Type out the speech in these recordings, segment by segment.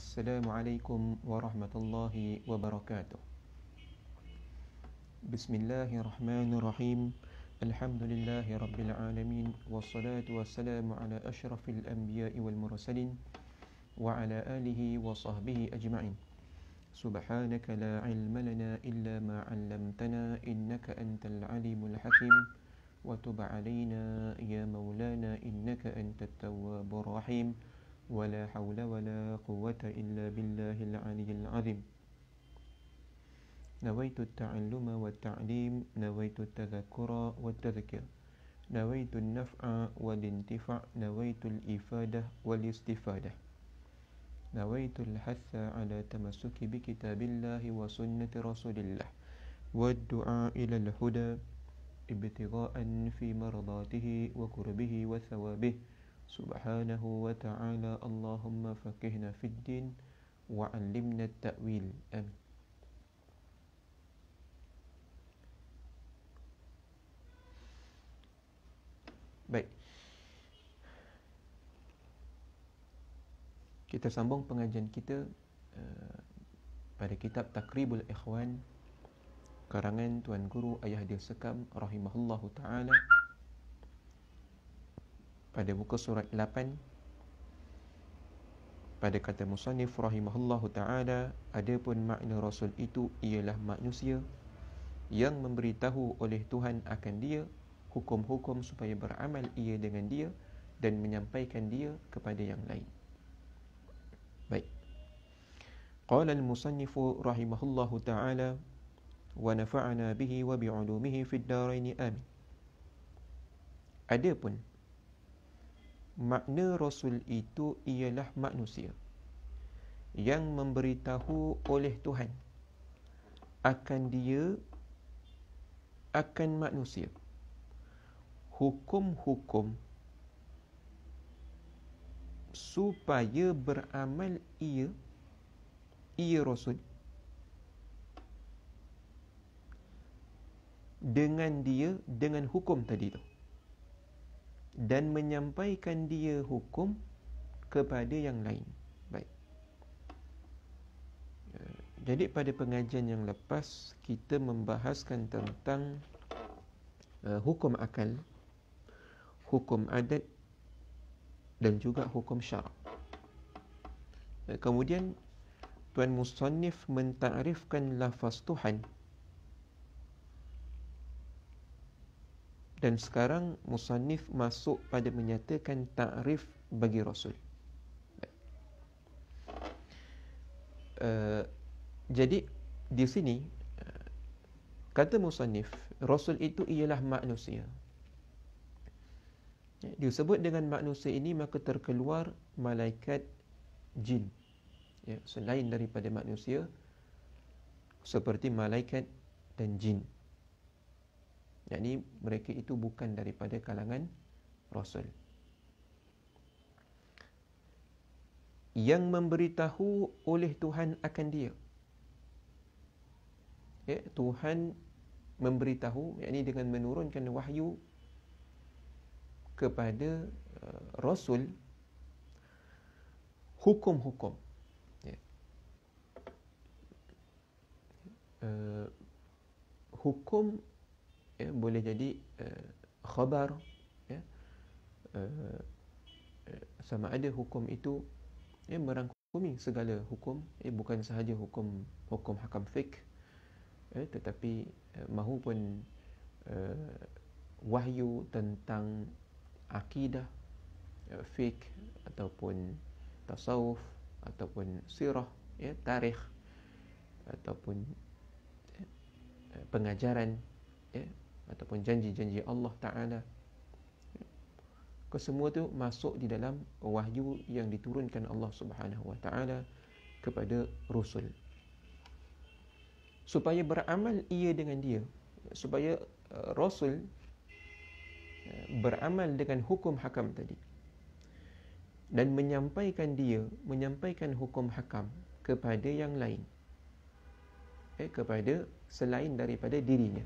السلام عليكم ورحمة الله وبركاته بسم الله الرحمن الرحيم الحمد لله رب العالمين والصلاة والسلام على أشرف الأنبياء والمرسلين وعلى آله وصحبه أجمعين سبحانك لا علم لنا إلا ما علمتنا إنك أنت العليم الحكيم وتب علينا يا مولانا إنك أنت التواب الرحيم ولا حول ولا قوة إلا بالله العلي العظيم نويت التعلم والتعليم نويت التذكر والتذكير نويت النفع والانتفاع نويت الإفادة والاستفادة نويت الحث على تمسك بكتاب الله وسنة رسول الله والدعاء إلى الهدى ابتغاء في مرضاته وكربه وثوابه سبحانه وتعالى اللهم فقهنا في الدين وعلمنا التأويل أمين Baik. Kita sambung pengajian kita uh, pada kitab Takribul Ikhwan karangan Tuan Guru Ayah Dil Sekam rahimahullahu taala pada muka surat 8 pada kata musannif rahimahullahu taala adapun makna rasul itu ialah manusia yang memberitahu oleh Tuhan akan dia hukum-hukum supaya beramal ia dengan dia dan menyampaikan dia kepada yang lain. Baik. Qala al-musannif rahimahullahu taala wa nafa'ana bihi wa bi'ulumihi fid daraini amin. Adapun makna rasul itu ialah manusia yang memberitahu oleh Tuhan akan dia akan manusia hukum-hukum supaya beramal ia ia rasul dengan dia dengan hukum tadi tu dan menyampaikan dia hukum kepada yang lain. Baik. Eh, jadi pada pengajian yang lepas kita membahaskan tentang uh, hukum akal, hukum adat dan juga hukum syarak. Eh, kemudian Tuan Musannif mentarifkan lafaz Tuhan. dan sekarang Musanif masuk pada menyatakan takrif bagi rasul uh, jadi di sini kata Musanif rasul itu ialah manusia disebut dengan manusia ini maka terkeluar malaikat jin ya selain daripada manusia seperti malaikat dan jin jadi mereka itu bukan daripada kalangan Rasul. Yang memberitahu oleh Tuhan akan dia. Ya, Tuhan memberitahu, yakni dengan menurunkan wahyu kepada uh, Rasul hukum-hukum. Ya. Uh, hukum ya, boleh jadi uh, khabar ya, uh, sama ada hukum itu ya, merangkumi segala hukum ya, bukan sahaja hukum hukum hakam fik ya, tetapi uh, mahu pun uh, wahyu tentang akidah uh, ya, fik ataupun tasawuf ataupun sirah ya, tarikh ataupun ya, pengajaran ya, ataupun janji-janji Allah Ta'ala kesemua tu masuk di dalam wahyu yang diturunkan Allah Subhanahu Wa Ta'ala kepada Rasul supaya beramal ia dengan dia supaya uh, Rasul uh, beramal dengan hukum hakam tadi dan menyampaikan dia menyampaikan hukum hakam kepada yang lain eh, kepada selain daripada dirinya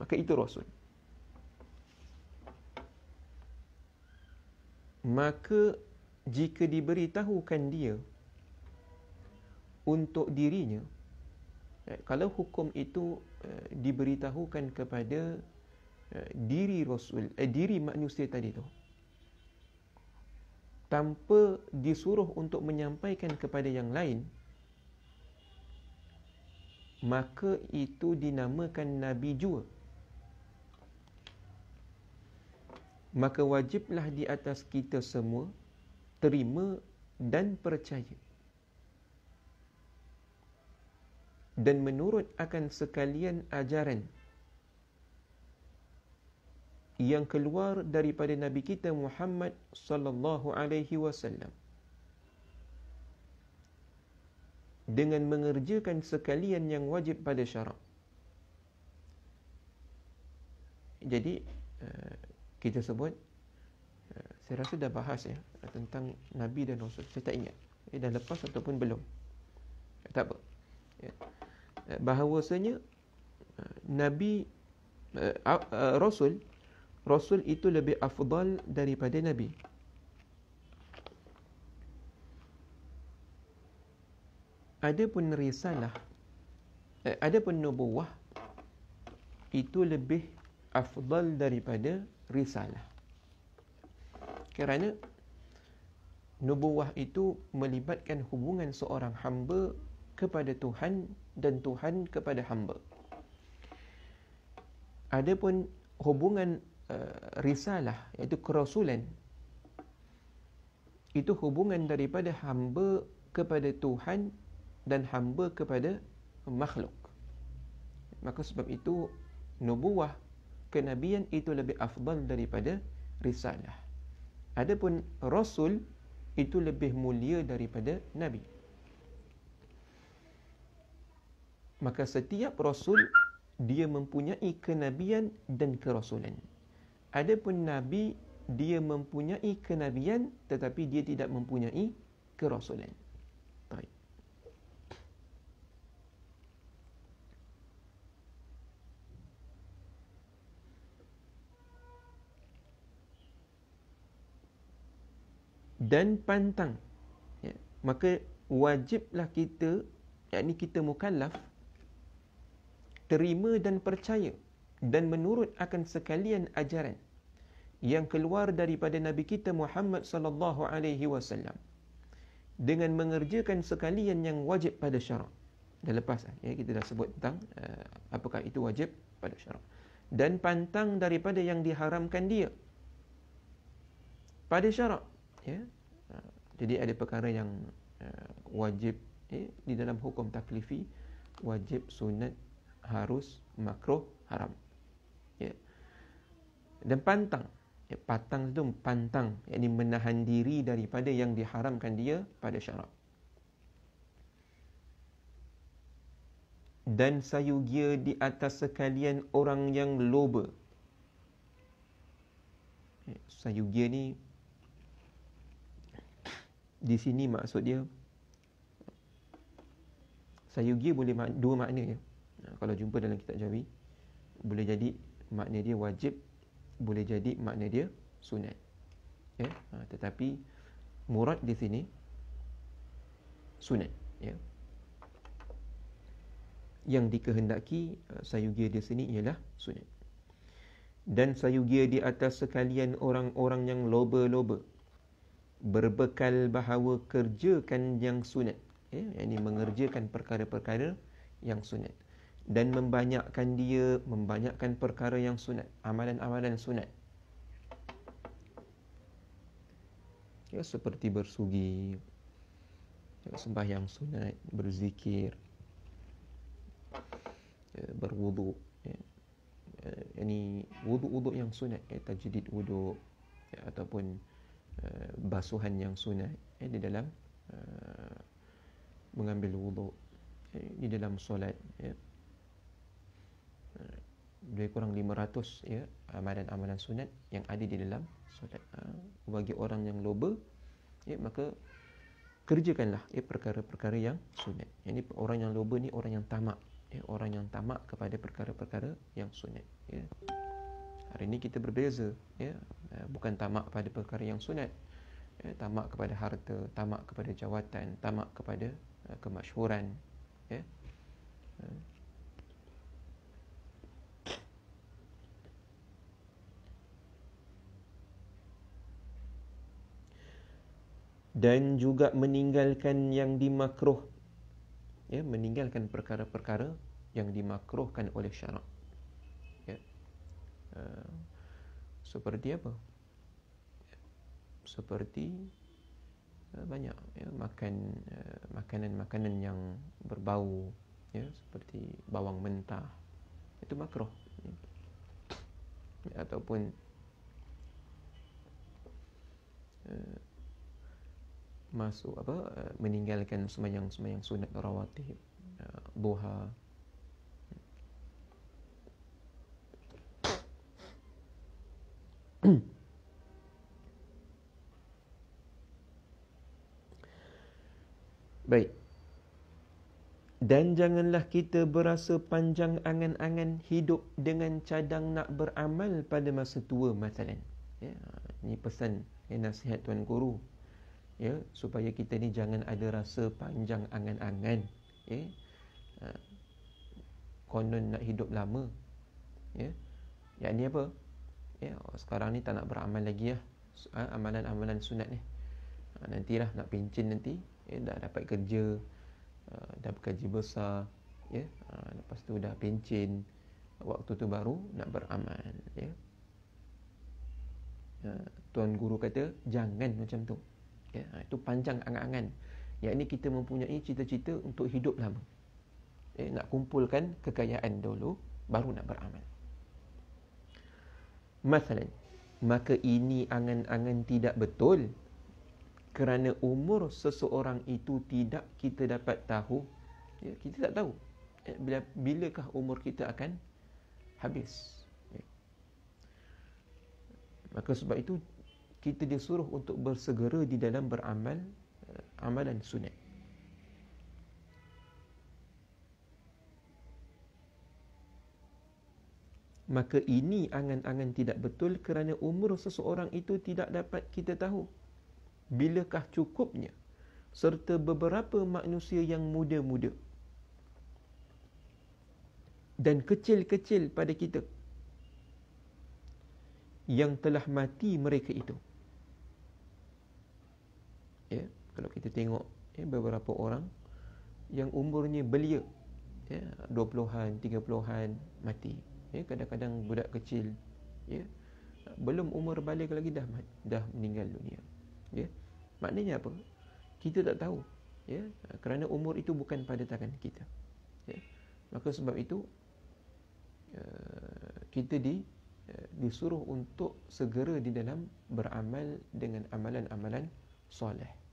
Maka itu rasul. Maka jika diberitahukan dia untuk dirinya, eh, kalau hukum itu eh, diberitahukan kepada eh, diri rasul, eh, diri manusia tadi itu, tanpa disuruh untuk menyampaikan kepada yang lain, maka itu dinamakan Nabi Jua. maka wajiblah di atas kita semua terima dan percaya dan menurut akan sekalian ajaran yang keluar daripada nabi kita Muhammad sallallahu alaihi wasallam dengan mengerjakan sekalian yang wajib pada syarak jadi eh, kita sebut eh, saya rasa dah bahas ya tentang nabi dan rasul saya tak ingat eh, dah lepas ataupun belum eh, tak apa ya. Eh, bahawasanya nabi uh, uh, rasul rasul itu lebih afdal daripada nabi ada pun risalah eh, ada pun nubuah itu lebih afdal daripada risalah. Kerana nubuah itu melibatkan hubungan seorang hamba kepada Tuhan dan Tuhan kepada hamba. Adapun hubungan uh, risalah iaitu kerasulan itu hubungan daripada hamba kepada Tuhan dan hamba kepada makhluk. Maka sebab itu nubuah kenabian itu lebih afdal daripada risalah. Adapun rasul itu lebih mulia daripada nabi. Maka setiap rasul dia mempunyai kenabian dan kerasulan. Adapun nabi dia mempunyai kenabian tetapi dia tidak mempunyai kerasulan. dan pantang. Ya. Maka wajiblah kita, yakni kita mukallaf, terima dan percaya dan menurut akan sekalian ajaran yang keluar daripada Nabi kita Muhammad sallallahu alaihi wasallam dengan mengerjakan sekalian yang wajib pada syarak. Dah lepas eh, ya kita dah sebut tentang uh, apakah itu wajib pada syarak dan pantang daripada yang diharamkan dia pada syarak ya jadi ada perkara yang uh, wajib ya? di dalam hukum taklifi wajib sunat harus makruh haram ya dan pantang ya, patang itu pantang yakni menahan diri daripada yang diharamkan dia pada syarak dan sayugia di atas sekalian orang yang loba. Ya, sayugia ni di sini maksud dia sayugi boleh mak, dua makna ya. Ha, kalau jumpa dalam kitab Jawi boleh jadi makna dia wajib, boleh jadi makna dia sunat. Ya, ha, tetapi murad di sini sunat ya. Yang dikehendaki uh, sayugi di sini ialah sunat. Dan sayugi di atas sekalian orang-orang yang loba-loba berbekal bahawa kerjakan yang sunat ya eh, yakni mengerjakan perkara-perkara yang sunat dan membanyakkan dia membanyakkan perkara yang sunat amalan-amalan sunat ya seperti bersugi ya, sembahyang sunat berzikir ya, berwudu ya, ya ini yani, wudu yang sunat ya tajdid wudu ya, ataupun Eh, basuhan yang sunat eh, di dalam uh, mengambil wudhu eh, di dalam solat ya. Eh. Lebih kurang 500 ya amalan-amalan sunat yang ada di dalam solat. Uh, bagi orang yang loba ya maka kerjakanlah ya perkara-perkara yang sunat. Ini orang yang loba ni orang yang tamak ya orang yang tamak kepada perkara-perkara yang sunat ya. Hari ini kita berbeza ya? Eh, bukan tamak pada perkara yang sunat ya? Tamak kepada harta Tamak kepada jawatan Tamak kepada uh, kemasyhuran ya? uh. Dan juga meninggalkan yang dimakruh ya? Meninggalkan perkara-perkara Yang dimakruhkan oleh syarak Eh, seperti apa? Seperti eh, banyak ya, makan eh, makanan-makanan yang berbau ya seperti bawang mentah itu makro, ya. ataupun uh, masuk apa uh, meninggalkan semayang-semayang sunat rawatib uh, buha Baik. Dan janganlah kita berasa panjang angan-angan hidup dengan cadang nak beramal pada masa tua masalah. Ya, ini pesan ya, nasihat Tuan Guru. Ya, supaya kita ni jangan ada rasa panjang angan-angan. Ya. Ha. Konon nak hidup lama. Ya. Yang ni apa? ya sekarang ni tak nak beramal lagi lah ya. ha, amalan-amalan sunat ni ha, nantilah nak pencin nanti ya, dah dapat kerja uh, dah bekerja besar ya ha, lepas tu dah pencin waktu tu baru nak beramal ya ha, tuan guru kata jangan macam tu ya ha, itu panjang angan-angan ini kita mempunyai cita-cita untuk hidup lama ya, nak kumpulkan kekayaan dulu baru nak beramal Masalah Maka ini angan-angan tidak betul Kerana umur seseorang itu tidak kita dapat tahu ya, Kita tak tahu ya, bila, Bilakah umur kita akan habis ya. Maka sebab itu kita disuruh untuk bersegera di dalam beramal eh, amalan sunat. maka ini angan-angan tidak betul kerana umur seseorang itu tidak dapat kita tahu bilakah cukupnya serta beberapa manusia yang muda-muda dan kecil-kecil pada kita yang telah mati mereka itu ya kalau kita tengok ya beberapa orang yang umurnya belia ya 20-an 30-an mati ya kadang-kadang budak kecil ya belum umur balik lagi dah dah meninggal dunia ya maknanya apa kita tak tahu ya kerana umur itu bukan pada tangan kita ya maka sebab itu eh, kita di eh, disuruh untuk segera di dalam beramal dengan amalan-amalan soleh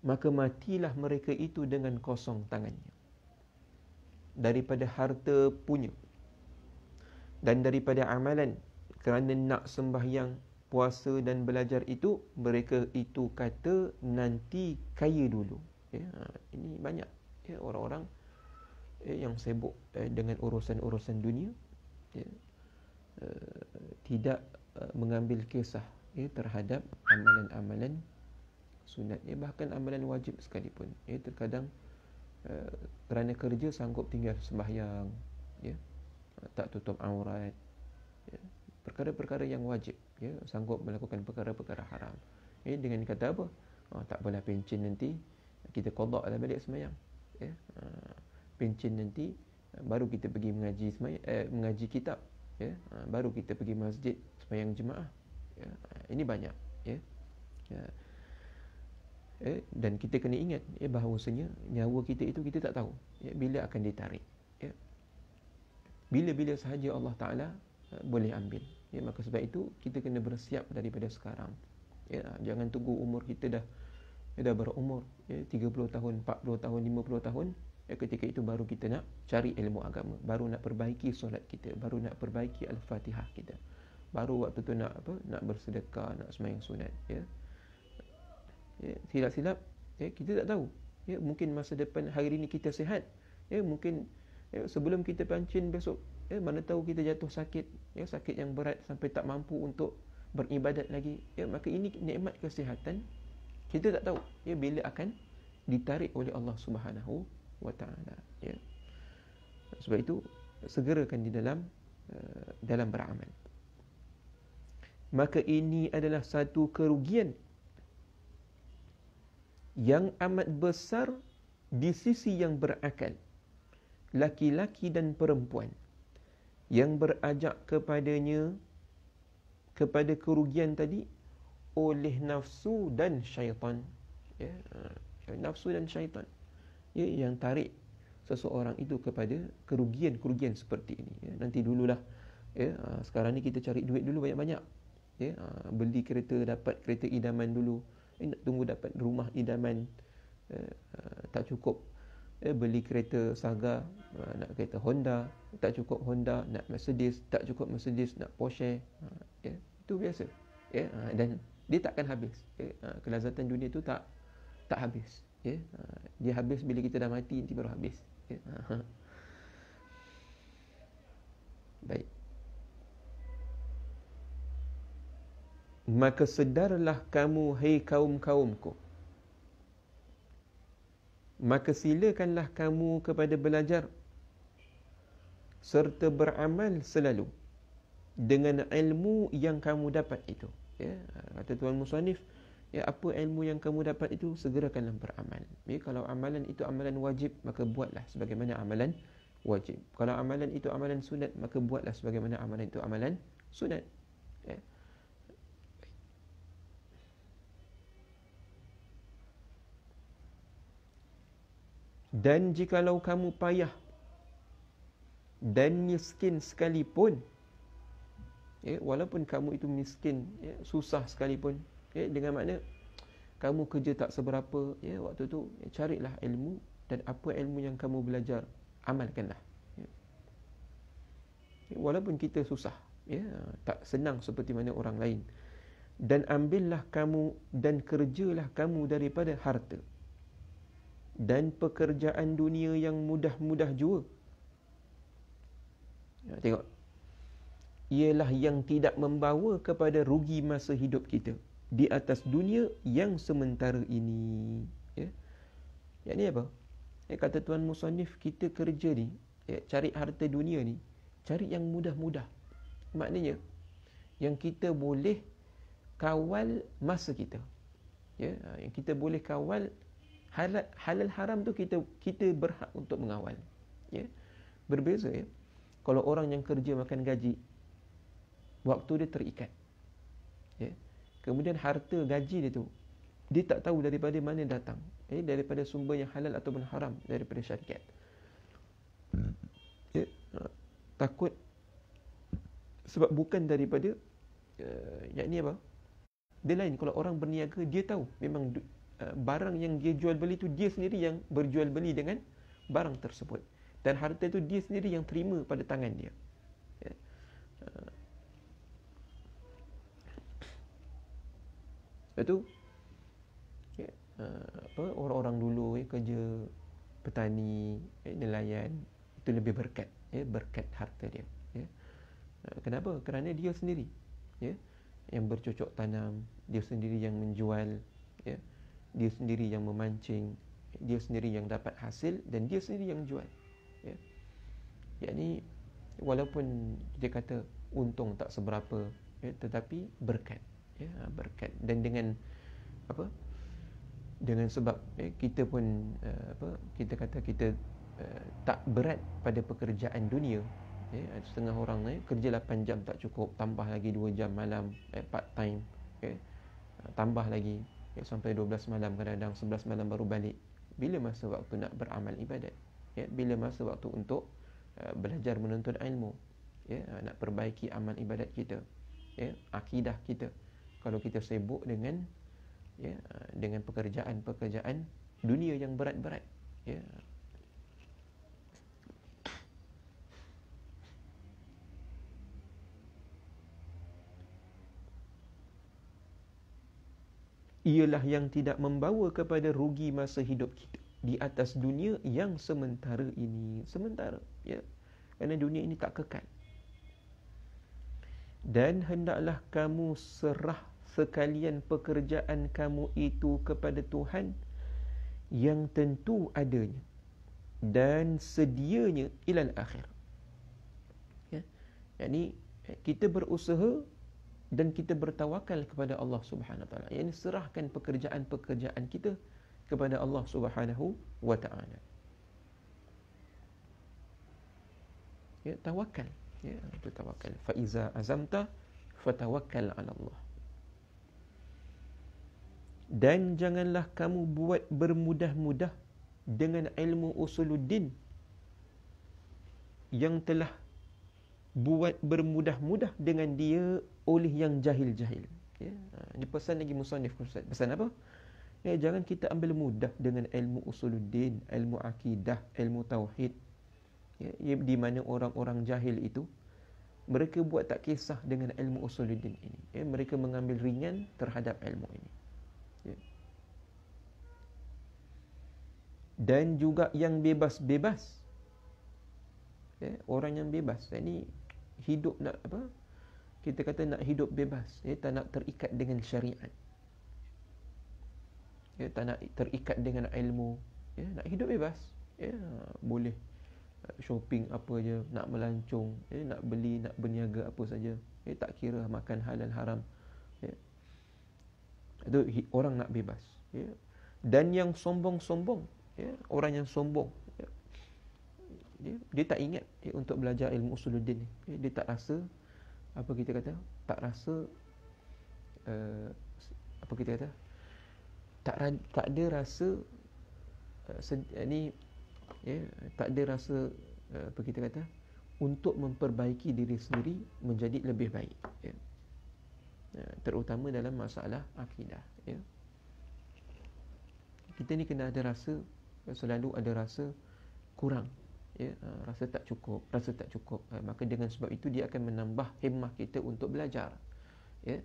maka matilah mereka itu dengan kosong tangannya daripada harta punya dan daripada amalan kerana nak sembahyang puasa dan belajar itu mereka itu kata nanti kaya dulu ya ha, ini banyak ya, orang-orang ya, yang sibuk eh, dengan urusan-urusan dunia ya uh, tidak uh, mengambil kisah ya terhadap amalan-amalan sunatnya bahkan amalan wajib sekalipun ya terkadang uh, kerana kerja sanggup tinggal sembahyang ya tak tutup aurat ya perkara-perkara yang wajib ya sanggup melakukan perkara-perkara haram ya dengan kata apa oh, tak boleh pencin nanti kita kodok lah balik sembahyang. ya uh, ah, pencin nanti baru kita pergi mengaji semayang, eh, mengaji kitab ya uh, baru kita pergi masjid sembahyang jemaah ya ah, ini banyak ya, ya eh, dan kita kena ingat ya eh, bahawasanya nyawa kita itu kita tak tahu ya, bila akan ditarik ya. bila-bila sahaja Allah Taala uh, boleh ambil ya maka sebab itu kita kena bersiap daripada sekarang ya jangan tunggu umur kita dah ya, dah berumur ya 30 tahun 40 tahun 50 tahun ya, ketika itu baru kita nak cari ilmu agama baru nak perbaiki solat kita baru nak perbaiki al-Fatihah kita baru waktu tu nak apa nak bersedekah nak sembahyang sunat ya ya, silap-silap ya, kita tak tahu ya, mungkin masa depan hari ini kita sihat ya, mungkin ya, sebelum kita pancin besok ya, mana tahu kita jatuh sakit ya, sakit yang berat sampai tak mampu untuk beribadat lagi ya, maka ini nikmat kesihatan kita tak tahu ya, bila akan ditarik oleh Allah Subhanahu wa taala ya sebab itu segerakan di dalam uh, dalam beramal maka ini adalah satu kerugian yang amat besar di sisi yang berakal laki-laki dan perempuan yang berajak kepadanya kepada kerugian tadi oleh nafsu dan syaitan ya ha, nafsu dan syaitan ya yang tarik seseorang itu kepada kerugian-kerugian seperti ini ya nanti dululah ya ha, sekarang ni kita cari duit dulu banyak-banyak ya ha, beli kereta dapat kereta idaman dulu eh, nak tunggu dapat rumah idaman eh, tak cukup eh, beli kereta Saga uh, nak kereta Honda tak cukup Honda nak Mercedes tak cukup Mercedes nak Porsche uh, eh, yeah, itu biasa yeah, ha, dan dia takkan habis yeah, ha, kelazatan dunia itu tak tak habis yeah, ha, dia habis bila kita dah mati nanti baru habis yeah, baik maka sedarlah kamu hei kaum-kaumku maka silakanlah kamu kepada belajar serta beramal selalu dengan ilmu yang kamu dapat itu ya kata tuan musannif ya apa ilmu yang kamu dapat itu segerakanlah beramal ya kalau amalan itu amalan wajib maka buatlah sebagaimana amalan wajib kalau amalan itu amalan sunat maka buatlah sebagaimana amalan itu amalan sunat Dan jikalau kamu payah dan miskin sekalipun, eh, walaupun kamu itu miskin, eh, susah sekalipun, eh, dengan makna kamu kerja tak seberapa, ya waktu tu eh, carilah ilmu dan apa ilmu yang kamu belajar, amalkanlah. Ya. Eh. walaupun kita susah, eh, tak senang seperti mana orang lain. Dan ambillah kamu dan kerjalah kamu daripada harta dan pekerjaan dunia yang mudah-mudah jua. Ya, tengok. Ialah yang tidak membawa kepada rugi masa hidup kita di atas dunia yang sementara ini. Ya. Yang ni apa? Ya, kata Tuan Musanif, kita kerja ni, ya, cari harta dunia ni, cari yang mudah-mudah. Maknanya, yang kita boleh kawal masa kita. Ya, yang kita boleh kawal halal, halal haram tu kita kita berhak untuk mengawal ya berbeza ya kalau orang yang kerja makan gaji waktu dia terikat ya kemudian harta gaji dia tu dia tak tahu daripada mana datang eh daripada sumber yang halal ataupun haram daripada syarikat ya takut sebab bukan daripada uh, yakni apa dia lain kalau orang berniaga dia tahu memang Eh, barang yang dia jual beli tu dia sendiri yang berjual beli dengan barang tersebut dan harta itu dia sendiri yang terima pada tangan dia ya. itu eh. ya, eh, orang-orang dulu ya, kerja petani ya, nelayan itu lebih berkat ya berkat harta dia ya kenapa kerana dia sendiri ya yang bercocok tanam dia sendiri yang menjual ya dia sendiri yang memancing dia sendiri yang dapat hasil dan dia sendiri yang jual ya yakni walaupun dia kata untung tak seberapa ya tetapi berkat ya berkat dan dengan apa dengan sebab ya, kita pun eh, apa kita kata kita uh, tak berat pada pekerjaan dunia ya setengah orang ya kerja 8 jam tak cukup tambah lagi 2 jam malam eh, part time ya tambah lagi ya, sampai 12 malam kadang-kadang 11 malam baru balik bila masa waktu nak beramal ibadat ya bila masa waktu untuk uh, belajar menuntut ilmu ya nak perbaiki amal ibadat kita ya akidah kita kalau kita sibuk dengan ya dengan pekerjaan-pekerjaan dunia yang berat-berat ya ialah yang tidak membawa kepada rugi masa hidup kita di atas dunia yang sementara ini sementara ya kerana dunia ini tak kekal dan hendaklah kamu serah sekalian pekerjaan kamu itu kepada Tuhan yang tentu adanya dan sedianya ilal akhir ya yakni kita berusaha dan kita bertawakal kepada Allah Subhanahu Wa Taala. Ia ini serahkan pekerjaan-pekerjaan kita kepada Allah Subhanahu Wa Taala. Ya, tawakal. Ya, itu tawakal. Faiza azamta, fatawakal ala Allah. Dan janganlah kamu buat bermudah-mudah dengan ilmu usuluddin yang telah buat bermudah-mudah dengan dia oleh yang jahil-jahil. Ya. Ha, ini pesan lagi musannif Ustaz. Pesan apa? Ya, jangan kita ambil mudah dengan ilmu usuluddin, ilmu akidah, ilmu tauhid. Ya, ya, di mana orang-orang jahil itu mereka buat tak kisah dengan ilmu usuluddin ini. Ya, mereka mengambil ringan terhadap ilmu ini. Ya. Dan juga yang bebas-bebas. Ya, orang yang bebas. Ini hidup nak apa kita kata nak hidup bebas ya tak nak terikat dengan syariat ya tak nak terikat dengan ilmu ya nak hidup bebas ya boleh uh, shopping apa je nak melancung ya nak beli nak berniaga apa saja ya tak kira makan halal haram ya itu orang nak bebas ya dan yang sombong-sombong ya orang yang sombong dia, dia tak ingat dia eh, untuk belajar ilmu usuluddin ni dia, eh, dia tak rasa apa kita kata tak rasa uh, apa kita kata tak ra- tak ada rasa uh, sed- ni ya tak ada rasa uh, apa kita kata untuk memperbaiki diri sendiri menjadi lebih baik ya yeah. terutama dalam masalah akidah ya kita ni kena ada rasa selalu ada rasa kurang ya, uh, rasa tak cukup, rasa tak cukup. Uh, maka dengan sebab itu dia akan menambah himmah kita untuk belajar. Ya.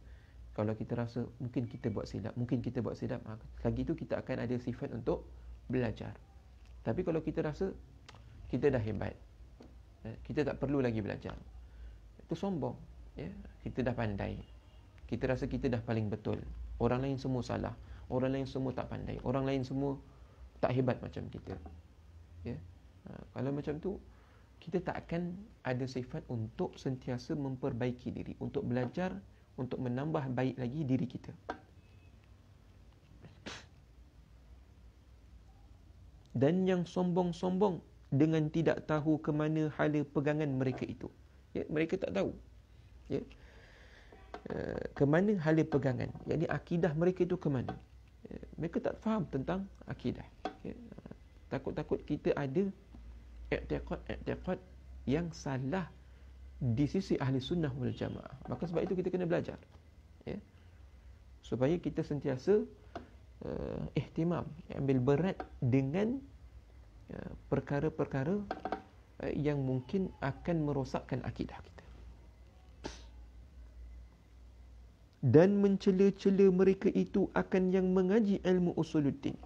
Kalau kita rasa mungkin kita buat silap, mungkin kita buat silap, uh, lagi itu kita akan ada sifat untuk belajar. Tapi kalau kita rasa kita dah hebat, ya, kita tak perlu lagi belajar. Itu sombong. Ya. Kita dah pandai. Kita rasa kita dah paling betul. Orang lain semua salah. Orang lain semua tak pandai. Orang lain semua tak hebat macam kita. Ya ha, kalau macam tu kita tak akan ada sifat untuk sentiasa memperbaiki diri untuk belajar untuk menambah baik lagi diri kita dan yang sombong-sombong dengan tidak tahu ke mana hala pegangan mereka itu ya mereka tak tahu ya ha, ke mana hala pegangan Jadi akidah mereka itu ke mana ya, mereka tak faham tentang akidah ya. Ha, takut-takut kita ada i'tiqad-i'tiqad yang salah di sisi ahli sunnah wal jamaah. Maka sebab itu kita kena belajar. Ya. Supaya kita sentiasa uh, ihtimam, ambil berat dengan uh, perkara-perkara uh, yang mungkin akan merosakkan akidah kita. Dan mencela-cela mereka itu akan yang mengaji ilmu usuluddin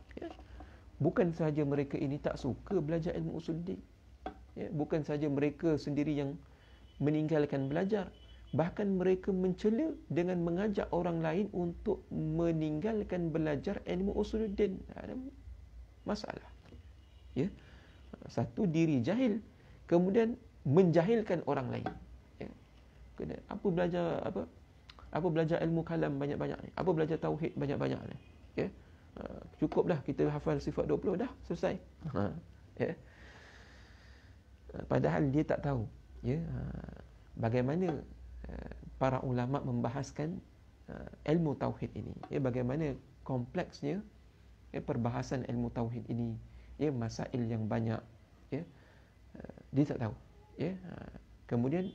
bukan sahaja mereka ini tak suka belajar ilmu usuluddin ya bukan sahaja mereka sendiri yang meninggalkan belajar bahkan mereka mencela dengan mengajak orang lain untuk meninggalkan belajar ilmu usuluddin ha, ada masalah ya satu diri jahil kemudian menjahilkan orang lain ya kena apa belajar apa apa belajar ilmu kalam banyak-banyak ni apa belajar tauhid banyak-banyak ni ya okay? Ah, cukup dah kita hafal sifat 20 dah selesai ha ya padahal dia tak tahu ya bagaimana para ulama membahaskan ilmu tauhid ini ya bagaimana kompleksnya ya perbahasan ilmu tauhid ini ya masail yang banyak ya dia tak tahu ya kemudian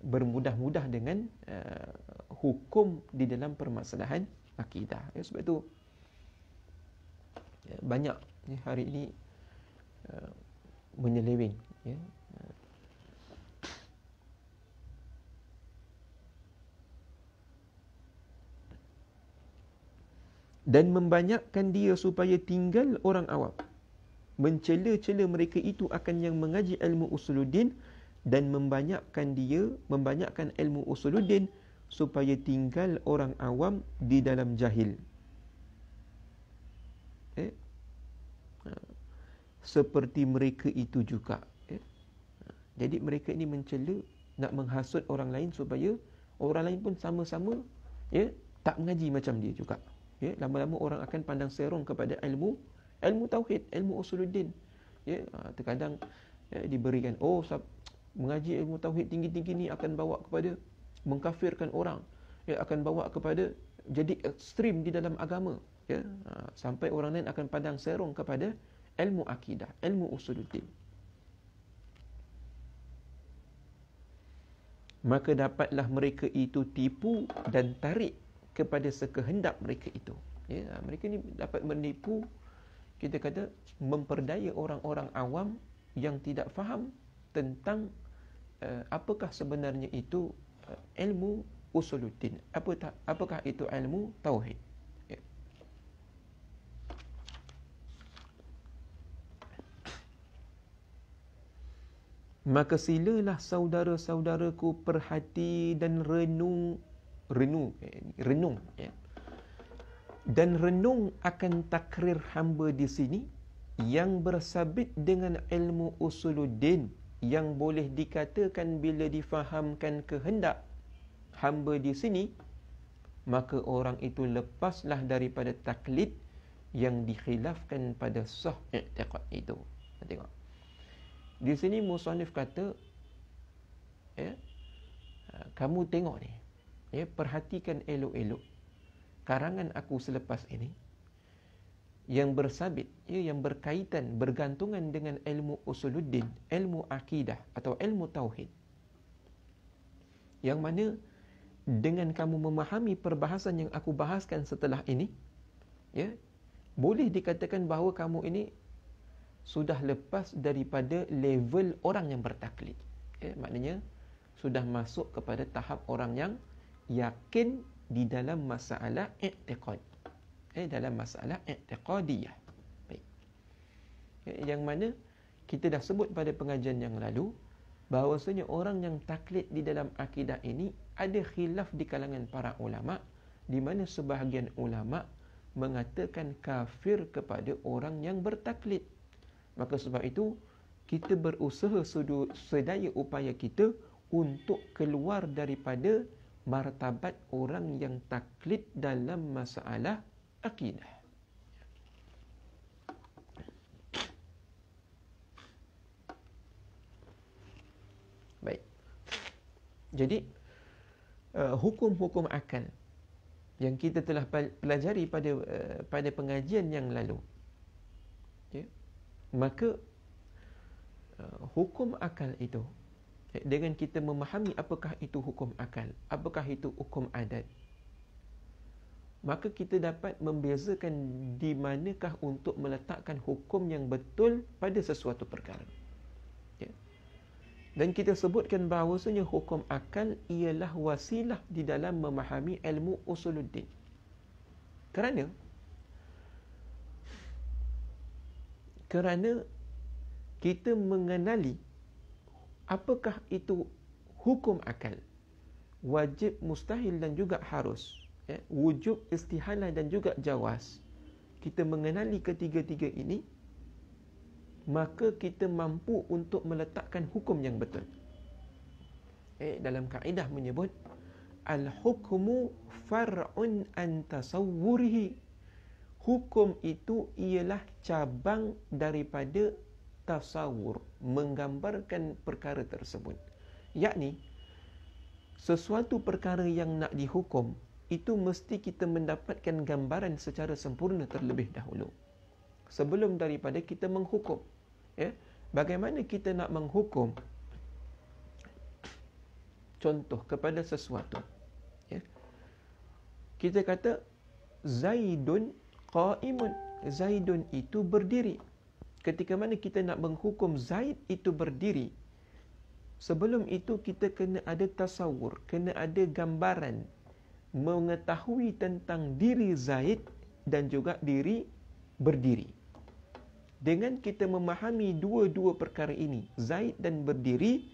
bermudah-mudah dengan hukum di dalam permasalahan akidah. Ya, sebab itu ya, banyak ya, hari ini uh, menyeleweng. Ya. Dan membanyakkan dia supaya tinggal orang awam. Mencela-cela mereka itu akan yang mengaji ilmu usuluddin dan membanyakkan dia, membanyakkan ilmu usuluddin, supaya tinggal orang awam di dalam jahil. Eh? Ha. Seperti mereka itu juga. Eh? Ha. Jadi mereka ini mencela nak menghasut orang lain supaya orang lain pun sama-sama ya, eh, tak mengaji macam dia juga. Ya, eh? Lama-lama orang akan pandang serong kepada ilmu ilmu tauhid, ilmu usuluddin. Ya, eh? terkadang eh, diberikan, oh sab- mengaji ilmu tauhid tinggi-tinggi ni akan bawa kepada mengkafirkan orang ya akan bawa kepada jadi ekstrim di dalam agama ya hmm. ha, sampai orang lain akan pandang serong kepada ilmu akidah ilmu usuluddin maka dapatlah mereka itu tipu dan tarik kepada sekehendak mereka itu ya ha, mereka ni dapat menipu kita kata memperdaya orang-orang awam yang tidak faham tentang uh, apakah sebenarnya itu ilmu usuluddin. Apa tak apakah itu ilmu tauhid? Ya. Maka silalah saudara-saudaraku perhati dan renung renung eh, renung ya. Dan renung akan takrir hamba di sini yang bersabit dengan ilmu usuluddin yang boleh dikatakan bila difahamkan kehendak hamba di sini maka orang itu lepaslah daripada taklid yang dikhilafkan pada sah i'tiqad itu tengok di sini musannif kata ya kamu tengok ni ya perhatikan elok-elok karangan aku selepas ini yang bersabit, ia yang berkaitan, bergantungan dengan ilmu usuluddin, ilmu akidah atau ilmu tauhid. Yang mana dengan kamu memahami perbahasan yang aku bahaskan setelah ini, ya, boleh dikatakan bahawa kamu ini sudah lepas daripada level orang yang bertaklid. Ya, maknanya sudah masuk kepada tahap orang yang yakin di dalam masalah i'tiqad eh, dalam masalah i'tiqadiyah. Baik. Yang mana kita dah sebut pada pengajian yang lalu bahawasanya orang yang taklid di dalam akidah ini ada khilaf di kalangan para ulama di mana sebahagian ulama mengatakan kafir kepada orang yang bertaklid. Maka sebab itu kita berusaha sedaya upaya kita untuk keluar daripada martabat orang yang taklid dalam masalah akidah. Baik. Jadi uh, hukum-hukum akal yang kita telah pelajari pada uh, pada pengajian yang lalu. Okay. Ya, maka uh, hukum akal itu eh, dengan kita memahami apakah itu hukum akal, apakah itu hukum adat, maka kita dapat membezakan di manakah untuk meletakkan hukum yang betul pada sesuatu perkara. Ya. Dan kita sebutkan bahawasanya hukum akal ialah wasilah di dalam memahami ilmu usuluddin. Kerana kerana kita mengenali apakah itu hukum akal wajib, mustahil dan juga harus ya, wujud istihalah dan juga jawas kita mengenali ketiga-tiga ini maka kita mampu untuk meletakkan hukum yang betul eh, dalam kaedah menyebut al-hukmu far'un an tasawwurihi hukum itu ialah cabang daripada tasawur menggambarkan perkara tersebut yakni sesuatu perkara yang nak dihukum itu mesti kita mendapatkan gambaran secara sempurna terlebih dahulu sebelum daripada kita menghukum ya bagaimana kita nak menghukum contoh kepada sesuatu ya kita kata zaidun qaimun zaidun itu berdiri ketika mana kita nak menghukum zaid itu berdiri Sebelum itu kita kena ada tasawur, kena ada gambaran mengetahui tentang diri Zaid dan juga diri berdiri. Dengan kita memahami dua-dua perkara ini, Zaid dan berdiri,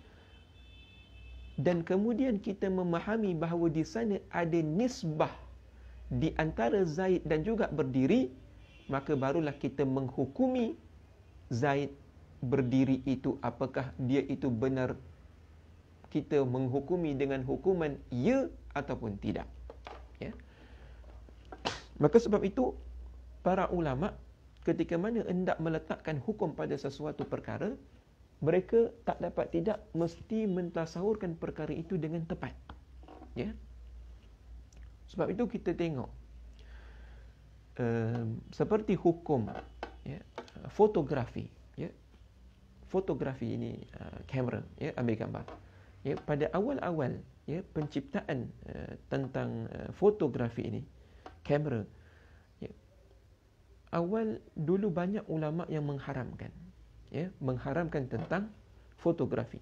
dan kemudian kita memahami bahawa di sana ada nisbah di antara Zaid dan juga berdiri, maka barulah kita menghukumi Zaid berdiri itu apakah dia itu benar kita menghukumi dengan hukuman ya ataupun tidak. Maka sebab itu para ulama ketika mana hendak meletakkan hukum pada sesuatu perkara, mereka tak dapat tidak mesti mentasawurkan perkara itu dengan tepat. Ya. Sebab itu kita tengok uh, seperti hukum ya, fotografi ya. Fotografi ini kamera uh, ya ambil gambar. Ya pada awal-awal ya penciptaan uh, tentang uh, fotografi ini kamera. Ya. Awal dulu banyak ulama yang mengharamkan. Ya, mengharamkan tentang fotografi.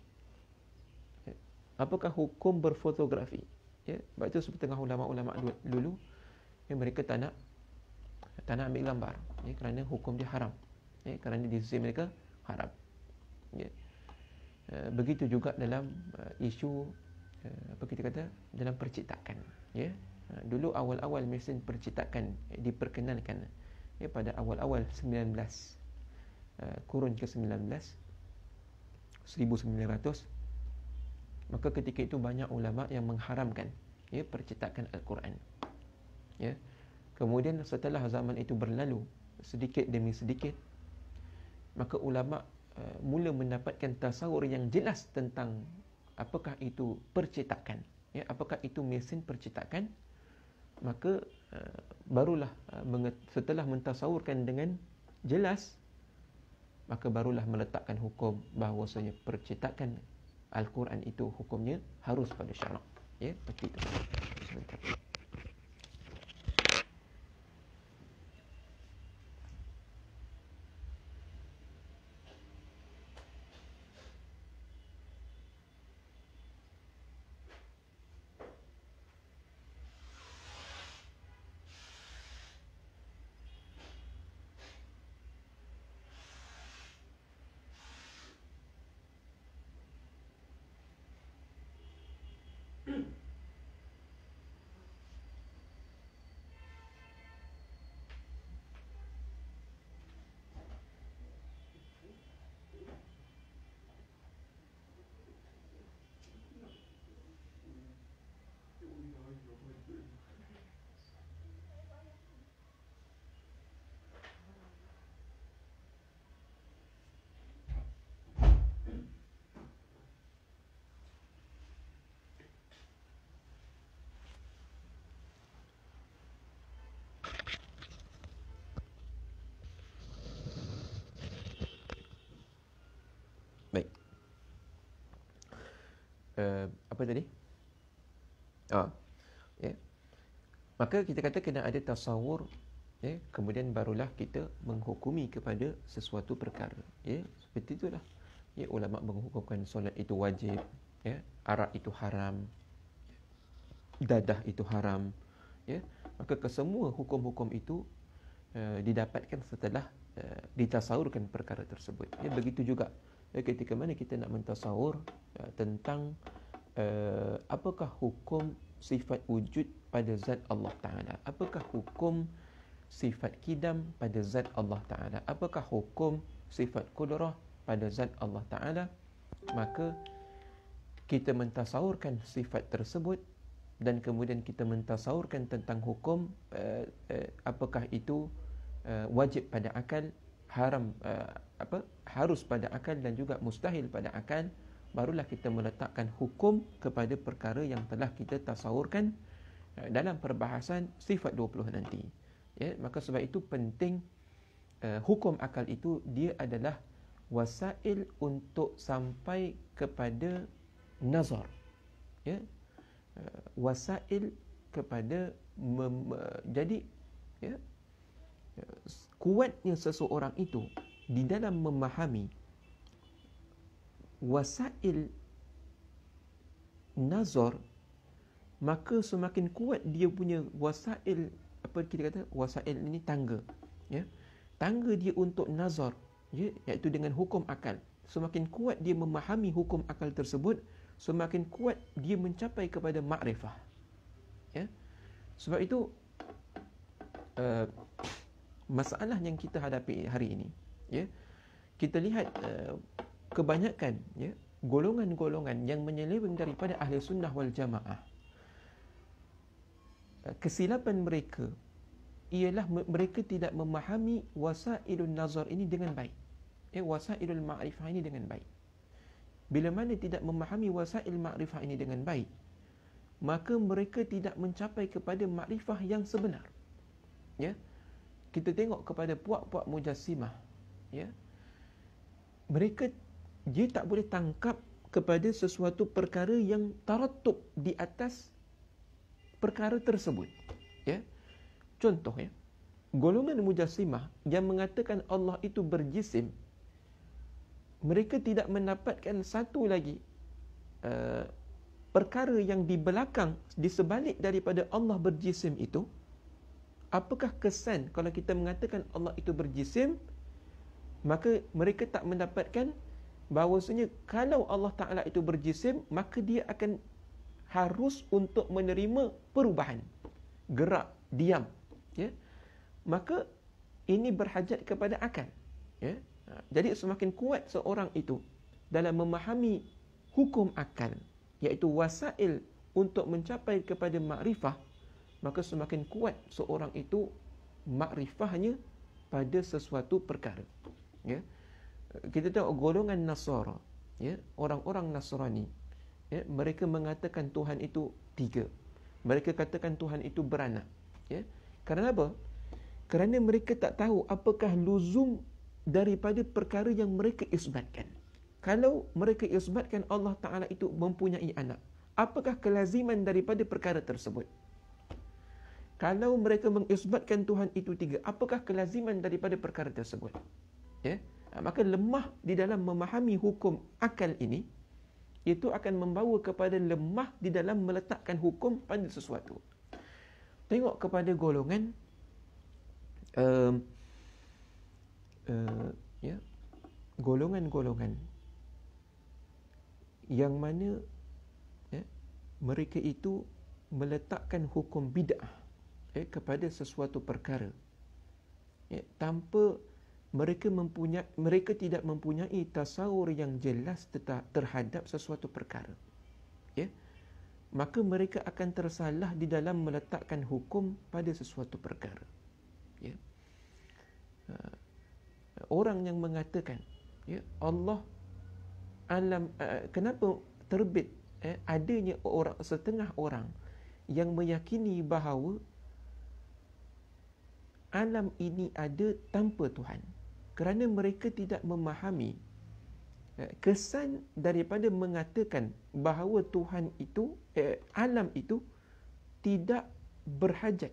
Ya. Apakah hukum berfotografi? Ya, sebab itu setengah ulama-ulama dulu ya, mereka tak nak tak nak ambil gambar ya, kerana hukum dia haram. Ya, kerana di sisi mereka haram. Ya. Eh, begitu juga dalam eh, isu eh, apa kita kata dalam percetakan. Ya. Ha, dulu awal-awal mesin percetakan eh, diperkenankan ya, eh, pada awal-awal 19 eh, kurun ke-19 1900 maka ketika itu banyak ulama yang mengharamkan ya percetakan al-Quran ya kemudian setelah zaman itu berlalu sedikit demi sedikit maka ulama uh, mula mendapatkan tasawur yang jelas tentang apakah itu percetakan ya apakah itu mesin percetakan maka uh, barulah uh, setelah mentasawurkan dengan jelas maka barulah meletakkan hukum bahawasanya percetakan Al-Quran itu hukumnya harus pada syarak ya seperti itu sebentar uh, apa tadi? Ah. ya. Yeah. Maka kita kata kena ada tasawur ya, yeah. kemudian barulah kita menghukumi kepada sesuatu perkara. Ya, yeah. seperti itulah. Ya, yeah. ulama menghukumkan solat itu wajib, ya, yeah. arak itu haram. Dadah itu haram. Ya, yeah. maka kesemua hukum-hukum itu uh, didapatkan setelah uh, eh, ditasawurkan perkara tersebut. Ya, yeah. begitu juga ya, ketika mana kita nak mentasawur ya, tentang uh, apakah hukum sifat wujud pada zat Allah Ta'ala apakah hukum sifat kidam pada zat Allah Ta'ala apakah hukum sifat kudrah pada zat Allah Ta'ala maka kita mentasawurkan sifat tersebut dan kemudian kita mentasawurkan tentang hukum uh, uh, apakah itu uh, wajib pada akal haram uh, apa harus pada akal dan juga mustahil pada akal barulah kita meletakkan hukum kepada perkara yang telah kita tasawurkan eh, dalam perbahasan sifat 20 nanti ya maka sebab itu penting uh, hukum akal itu dia adalah wasail untuk sampai kepada nazar ya uh, wasail kepada mem- jadi ya yeah? kuatnya seseorang itu di dalam memahami wasail nazar maka semakin kuat dia punya wasail apa kita kata wasail ini tangga ya tangga dia untuk nazar ya iaitu dengan hukum akal semakin kuat dia memahami hukum akal tersebut semakin kuat dia mencapai kepada makrifah ya sebab itu uh, masalah yang kita hadapi hari ini ya kita lihat uh, kebanyakan ya golongan-golongan yang menyeleweng daripada ahli sunnah wal jamaah eh, kesilapan mereka ialah mereka tidak memahami wasailun nazar ini dengan baik ya wasailul ma'rifah ini dengan baik bila mana tidak memahami wasail ma'rifah ini dengan baik maka mereka tidak mencapai kepada makrifah yang sebenar ya yeah? kita tengok kepada puak-puak mujassimah ya mereka dia tak boleh tangkap kepada sesuatu perkara yang tertutup di atas perkara tersebut ya contoh ya golongan mujassimah yang mengatakan Allah itu berjisim mereka tidak mendapatkan satu lagi uh, perkara yang di belakang di sebalik daripada Allah berjisim itu apakah kesan kalau kita mengatakan Allah itu berjisim maka mereka tak mendapatkan bahawasanya kalau Allah Taala itu berjisim maka dia akan harus untuk menerima perubahan gerak diam ya maka ini berhajat kepada akal ya ha, jadi semakin kuat seorang itu dalam memahami hukum akal iaitu wasail untuk mencapai kepada makrifah maka semakin kuat seorang itu makrifahnya pada sesuatu perkara ya kita tengok golongan nasara ya orang-orang nasrani ya mereka mengatakan tuhan itu tiga mereka katakan tuhan itu beranak ya kerana apa kerana mereka tak tahu apakah luzum daripada perkara yang mereka isbatkan kalau mereka isbatkan Allah taala itu mempunyai anak apakah kelaziman daripada perkara tersebut kalau mereka mengisbatkan Tuhan itu tiga, apakah kelaziman daripada perkara tersebut? Ya? Ah, maka lemah di dalam memahami hukum akal ini, itu akan membawa kepada lemah di dalam meletakkan hukum pada sesuatu. Tengok kepada golongan uh, uh, ya, golongan-golongan yang mana ya, mereka itu meletakkan hukum bid'ah eh, kepada sesuatu perkara eh, tanpa mereka mempunyai mereka tidak mempunyai tasawur yang jelas terhadap sesuatu perkara ya maka mereka akan tersalah di dalam meletakkan hukum pada sesuatu perkara ya eh, orang yang mengatakan ya Allah alam eh, kenapa terbit eh, adanya orang setengah orang yang meyakini bahawa alam ini ada tanpa Tuhan. Kerana mereka tidak memahami eh, kesan daripada mengatakan bahawa Tuhan itu, eh, alam itu tidak berhajat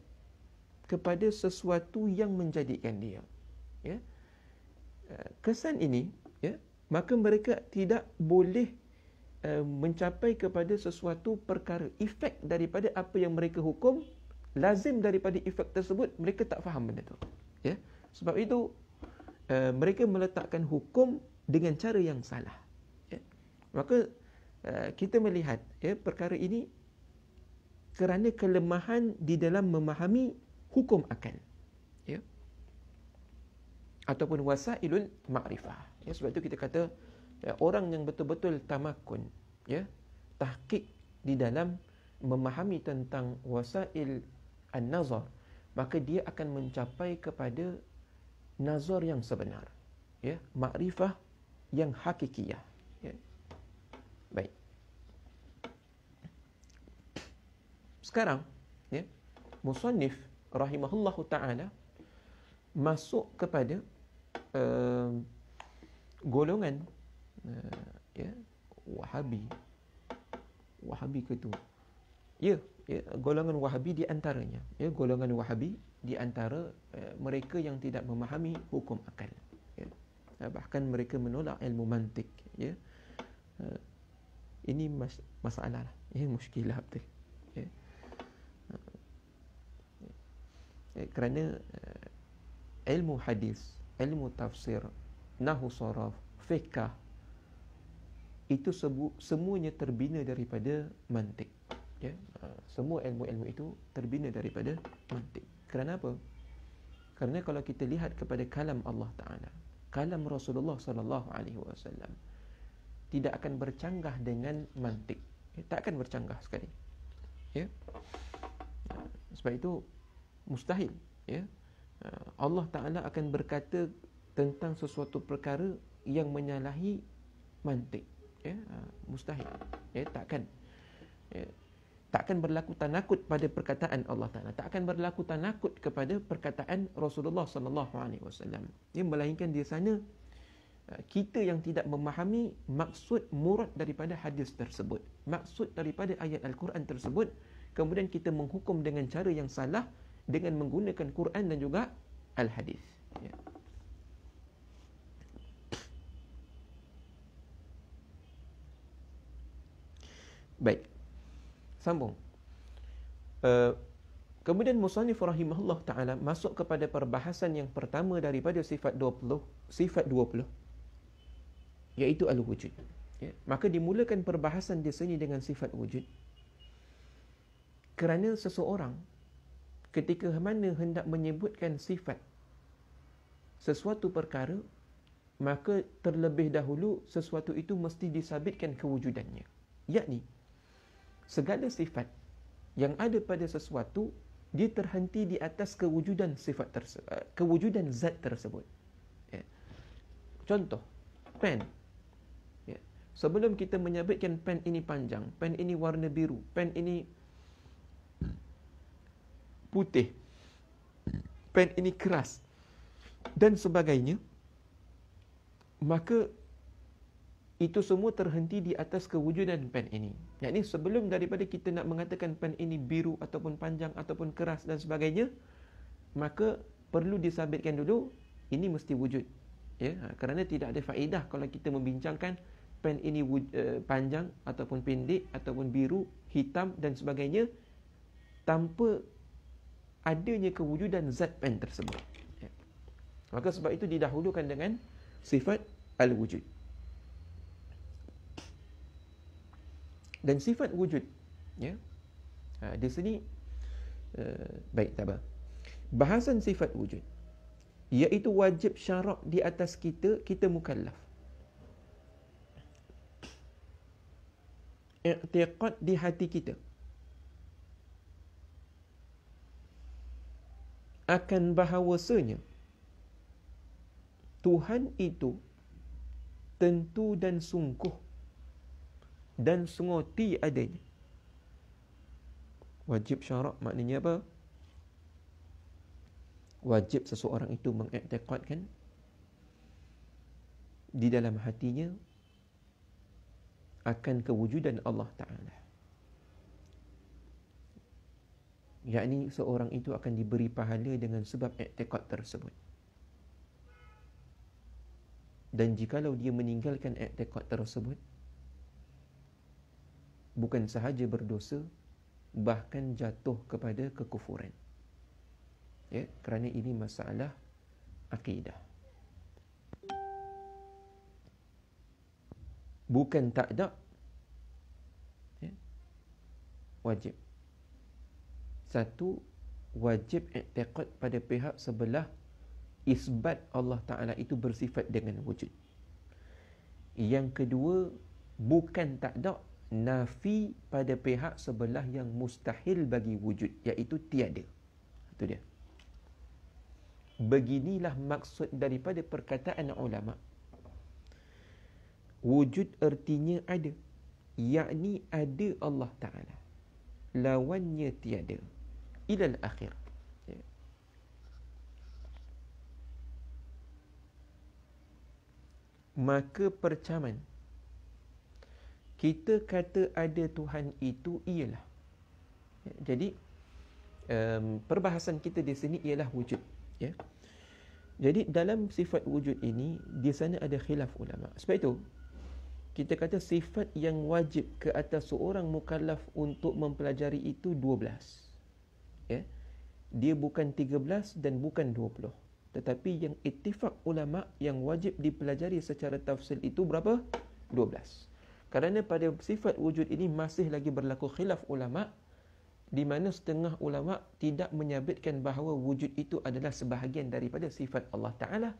kepada sesuatu yang menjadikan dia. Ya. Eh, kesan ini, ya, maka mereka tidak boleh eh, mencapai kepada sesuatu perkara efek daripada apa yang mereka hukum lazim daripada efek tersebut mereka tak faham benda tu ya sebab itu uh, mereka meletakkan hukum dengan cara yang salah ya maka uh, kita melihat ya perkara ini kerana kelemahan di dalam memahami hukum akal ya ataupun wasailul makrifah ya sebab itu kita kata ya, orang yang betul-betul tamakun ya tahqiq di dalam memahami tentang wasail an-nazar maka dia akan mencapai kepada nazar yang sebenar ya makrifah yang hakikiyah ya baik sekarang ya musannif rahimahullahu taala masuk kepada uh, golongan uh, ya wahabi wahabi ke tu ya ya, golongan Wahabi di antaranya. Ya, golongan Wahabi di antara ya, mereka yang tidak memahami hukum akal. Ya. Eh, bahkan mereka menolak ilmu mantik. Ya. Eh, ini mas- masalah lah. Ya, muskilah betul. Ya. Ya, kerana uh, ilmu hadis, ilmu tafsir, nahu sorof, fikah, itu sebu- semuanya terbina daripada mantik semua ilmu-ilmu itu terbina daripada mantik. Kerana apa? Kerana kalau kita lihat kepada kalam Allah Taala, kalam Rasulullah sallallahu alaihi wasallam tidak akan bercanggah dengan mantik. Ya, tak akan bercanggah sekali. Ya. Sebab itu mustahil, ya. Allah Taala akan berkata tentang sesuatu perkara yang menyalahi mantik. Ya, mustahil. Ya, takkan. Ya tak akan berlaku tanakut pada perkataan Allah Taala tak akan berlaku tanakut kepada perkataan Rasulullah sallallahu alaihi wasallam Ini ya, melainkan di sana uh, kita yang tidak memahami maksud murad daripada hadis tersebut maksud daripada ayat al-Quran tersebut kemudian kita menghukum dengan cara yang salah dengan menggunakan Quran dan juga al-hadis ya baik Sambung. Uh, kemudian Musannif rahimahullah taala masuk kepada perbahasan yang pertama daripada sifat 20, sifat 20 iaitu al-wujud. Ya, maka dimulakan perbahasan di sini dengan sifat wujud. Kerana seseorang ketika mana hendak menyebutkan sifat sesuatu perkara maka terlebih dahulu sesuatu itu mesti disabitkan kewujudannya yakni segala sifat yang ada pada sesuatu dia terhenti di atas kewujudan sifat tersebut eh, kewujudan zat tersebut ya. contoh pen ya. sebelum kita menyebutkan pen ini panjang pen ini warna biru pen ini putih pen ini keras dan sebagainya maka itu semua terhenti di atas kewujudan pen ini. Yang ini sebelum daripada kita nak mengatakan pen ini biru ataupun panjang ataupun keras dan sebagainya, maka perlu disabitkan dulu ini mesti wujud. Ya, ha, kerana tidak ada faedah kalau kita membincangkan pen ini wuj- eh, panjang ataupun pendek ataupun biru, hitam dan sebagainya tanpa adanya kewujudan zat pen tersebut. Ya. Maka sebab itu didahulukan dengan sifat al-wujud. dan sifat wujud ya ha, di sini uh, baik tak apa bahasan sifat wujud iaitu wajib syarak di atas kita kita mukallaf i'tiqad di hati kita akan bahawasanya Tuhan itu tentu dan sungguh dan sungoti adanya. Wajib syarak maknanya apa? Wajib seseorang itu mengiktiqatkan di dalam hatinya akan kewujudan Allah Ta'ala. Ia ini seorang itu akan diberi pahala dengan sebab iktiqat tersebut. Dan jikalau dia meninggalkan iktiqat tersebut, bukan sahaja berdosa bahkan jatuh kepada kekufuran ya kerana ini masalah akidah bukan tak ada ya wajib satu wajib i'tiqad pada pihak sebelah isbat Allah Taala itu bersifat dengan wujud yang kedua bukan tak ada nafi pada pihak sebelah yang mustahil bagi wujud iaitu tiada itu dia beginilah maksud daripada perkataan ulama wujud artinya ada yakni ada Allah taala lawannya tiada ilal akhir ya. maka percaman kita kata ada Tuhan itu ialah. Ya, jadi um, perbahasan kita di sini ialah wujud. Ya. Jadi dalam sifat wujud ini di sana ada khilaf ulama. Sebab itu kita kata sifat yang wajib ke atas seorang mukallaf untuk mempelajari itu 12. Ya. Dia bukan 13 dan bukan 20. Tetapi yang ittifaq ulama yang wajib dipelajari secara tafsil itu berapa? 12. Kerana pada sifat wujud ini masih lagi berlaku khilaf ulama di mana setengah ulama tidak menyabitkan bahawa wujud itu adalah sebahagian daripada sifat Allah Taala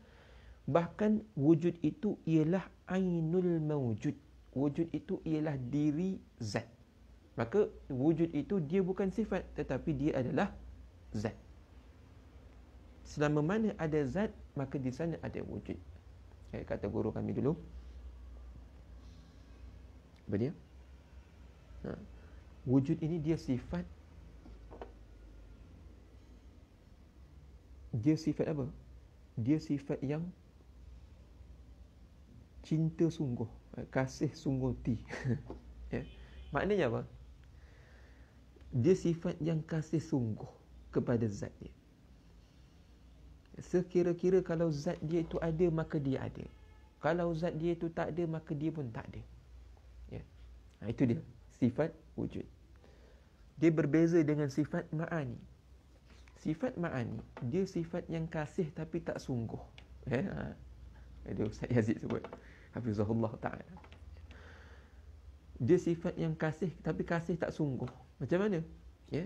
bahkan wujud itu ialah ainul mawjud wujud itu ialah diri zat maka wujud itu dia bukan sifat tetapi dia adalah zat selama mana ada zat maka di sana ada wujud saya eh, kata guru kami dulu apa dia ha. wujud ini dia sifat dia sifat apa dia sifat yang cinta sungguh kasih sungguh ti ya maknanya apa dia sifat yang kasih sungguh kepada zat dia sekira-kira kalau zat dia itu ada maka dia ada kalau zat dia itu tak ada maka dia pun tak ada Ha, itu dia sifat wujud. Dia berbeza dengan sifat ma'ani. Sifat ma'ani, dia sifat yang kasih tapi tak sungguh. Eh, ha. Itu Ustaz Yazid sebut. Hafizahullah Ta'ala. Dia sifat yang kasih tapi kasih tak sungguh. Macam mana? Ya.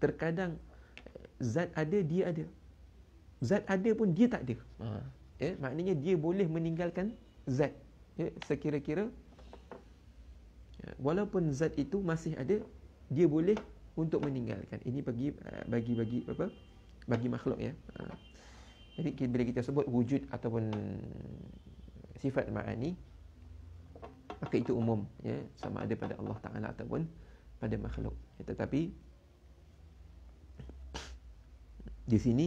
Terkadang eh, zat ada, dia ada. Zat ada pun dia tak ada. Ha. Ya, maknanya dia boleh meninggalkan zat. Ya, sekira-kira walaupun zat itu masih ada dia boleh untuk meninggalkan ini bagi eh, bagi bagi apa bagi makhluk ya ha. jadi bila kita sebut wujud ataupun sifat ma'ani maka itu umum ya sama ada pada Allah taala ataupun pada makhluk ya, tetapi di sini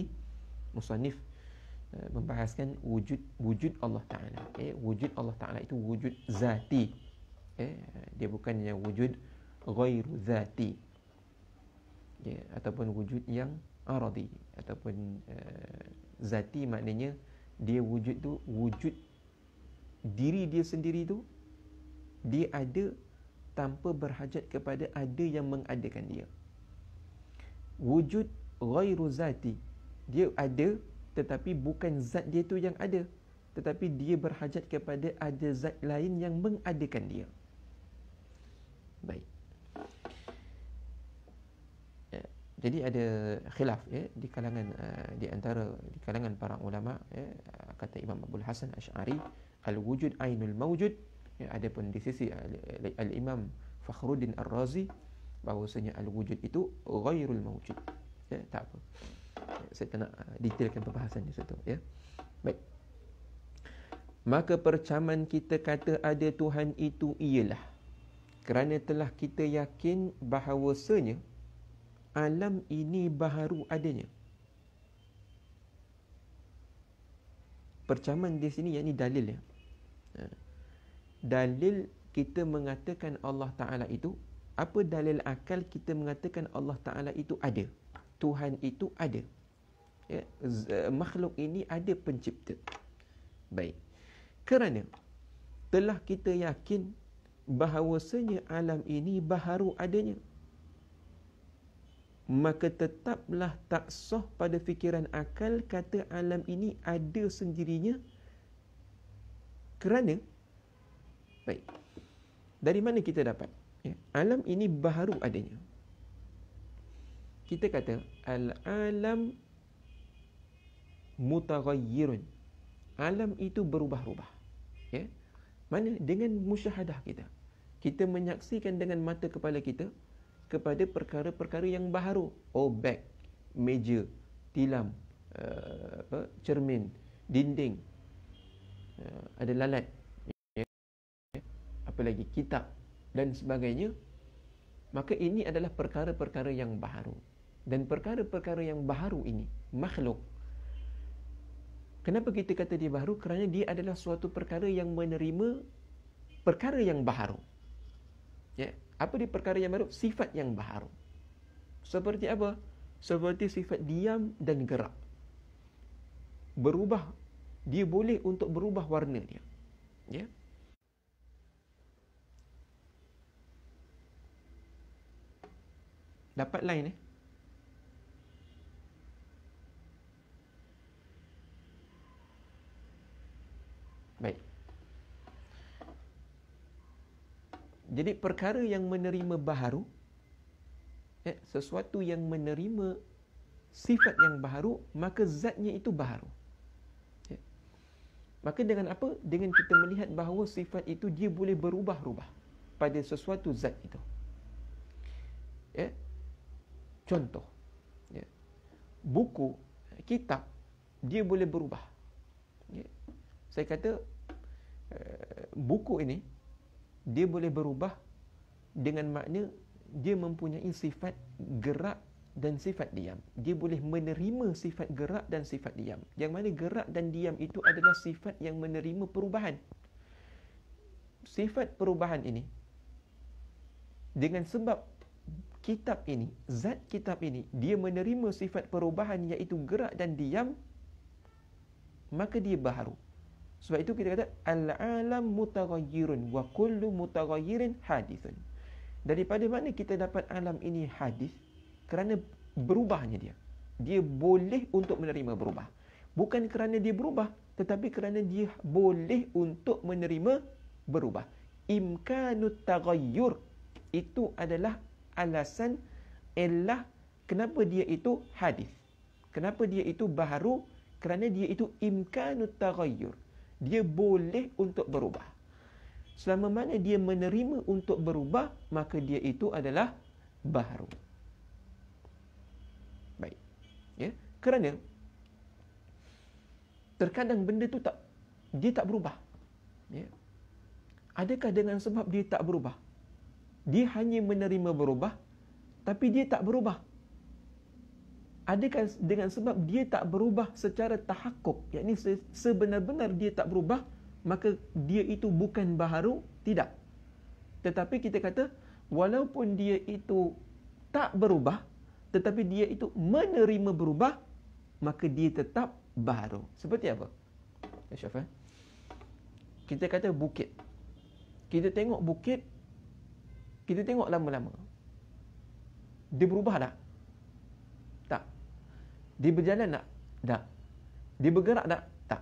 musannif eh, membahaskan wujud wujud Allah taala okay, ya, wujud Allah taala itu wujud zati eh, dia bukannya wujud ghairu zati ya, ataupun wujud yang aradi ataupun uh, zati maknanya dia wujud tu wujud diri dia sendiri tu dia ada tanpa berhajat kepada ada yang mengadakan dia wujud ghairu zati dia ada tetapi bukan zat dia tu yang ada tetapi dia berhajat kepada ada zat lain yang mengadakan dia baik ya. jadi ada khilaf ya di kalangan uh, di antara di kalangan para ulama ya kata Imam Abdul Hasan Ash'ari al wujud ainul mawjud. ya pun di sisi al Imam Fakhruddin Ar-Razi bahawasanya al wujud itu ghairul mawjud. ya tak apa ya, saya tak nak eh, detailkan pembahasan di situ ya baik maka percaman kita kata ada tuhan itu ialah kerana telah kita yakin bahawasanya alam ini baharu adanya. Percaman di sini yakni dalil ya. Ha. Dalil kita mengatakan Allah Ta'ala itu Apa dalil akal kita mengatakan Allah Ta'ala itu ada Tuhan itu ada ya? Eh, makhluk ini ada pencipta Baik Kerana Telah kita yakin bahawasanya alam ini baharu adanya maka tetaplah tak sah pada fikiran akal kata alam ini ada sendirinya kerana baik dari mana kita dapat ya. alam ini baharu adanya kita kata al alam mutaghayyirun alam itu berubah-ubah ya mana dengan musyahadah kita kita menyaksikan dengan mata kepala kita kepada perkara-perkara yang baharu oh bag meja tilam eh, apa cermin dinding eh, ada lalat yeah. apa lagi kitab dan sebagainya maka ini adalah perkara-perkara yang baharu dan perkara-perkara yang baharu ini makhluk kenapa kita kata dia baharu kerana dia adalah suatu perkara yang menerima perkara yang baharu Ya, apa di perkara yang baru? Sifat yang baru Seperti apa? Seperti sifat diam dan gerak. Berubah. Dia boleh untuk berubah warna dia. Ya. Dapat line eh? Jadi perkara yang menerima baharu eh, Sesuatu yang menerima sifat yang baharu Maka zatnya itu baharu eh. Maka dengan apa? Dengan kita melihat bahawa sifat itu dia boleh berubah-ubah Pada sesuatu zat itu eh. Contoh eh. Buku, kitab Dia boleh berubah eh. Saya kata eh, Buku ini dia boleh berubah dengan makna dia mempunyai sifat gerak dan sifat diam. Dia boleh menerima sifat gerak dan sifat diam. Yang mana gerak dan diam itu adalah sifat yang menerima perubahan. Sifat perubahan ini dengan sebab kitab ini, zat kitab ini, dia menerima sifat perubahan iaitu gerak dan diam, maka dia baharu. Sebab itu kita kata al-alam mutaghayyirun wa kullu mutaghayyirin hadithun. Daripada mana kita dapat alam ini hadis? Kerana berubahnya dia. Dia boleh untuk menerima berubah. Bukan kerana dia berubah, tetapi kerana dia boleh untuk menerima berubah. Imkanut taghayyur itu adalah alasan ialah kenapa dia itu hadis. Kenapa dia itu baharu? Kerana dia itu imkanut taghayyur dia boleh untuk berubah. Selama mana dia menerima untuk berubah, maka dia itu adalah baru. Baik. Ya, kerana terkadang benda tu tak dia tak berubah. Ya. Adakah dengan sebab dia tak berubah? Dia hanya menerima berubah tapi dia tak berubah adakah dengan sebab dia tak berubah secara tahakkuk Ini sebenar-benar dia tak berubah maka dia itu bukan baharu tidak tetapi kita kata walaupun dia itu tak berubah tetapi dia itu menerima berubah maka dia tetap baharu seperti apa ya, Syaf, eh? kita kata bukit kita tengok bukit kita tengok lama-lama dia berubah tak lah. Dia berjalan tak? Tak. Dia bergerak tak? Tak.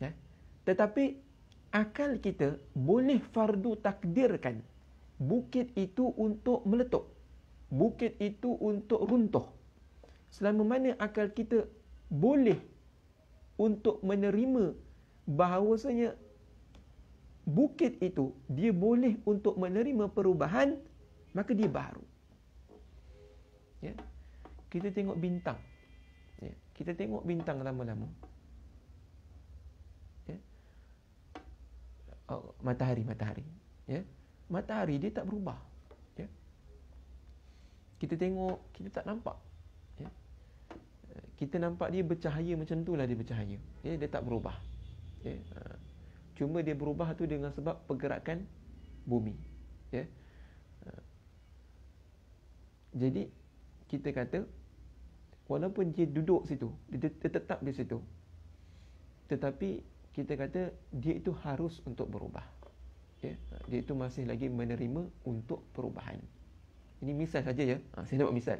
Ya? Tetapi akal kita boleh fardu takdirkan bukit itu untuk meletup. Bukit itu untuk runtuh. Selama mana akal kita boleh untuk menerima bahawasanya bukit itu dia boleh untuk menerima perubahan maka dia baru ya kita tengok bintang kita tengok bintang lama-lama ya oh, matahari matahari ya matahari dia tak berubah ya kita tengok kita tak nampak ya kita nampak dia bercahaya macam tu lah dia bercahaya ya dia tak berubah ya ha. cuma dia berubah tu dengan sebab pergerakan bumi ya ha. jadi kita kata Walaupun dia duduk situ, dia, tetap di situ. Tetapi kita kata dia itu harus untuk berubah. Ya, dia itu masih lagi menerima untuk perubahan. Ini misal saja ya. Ha, saya dapat misal.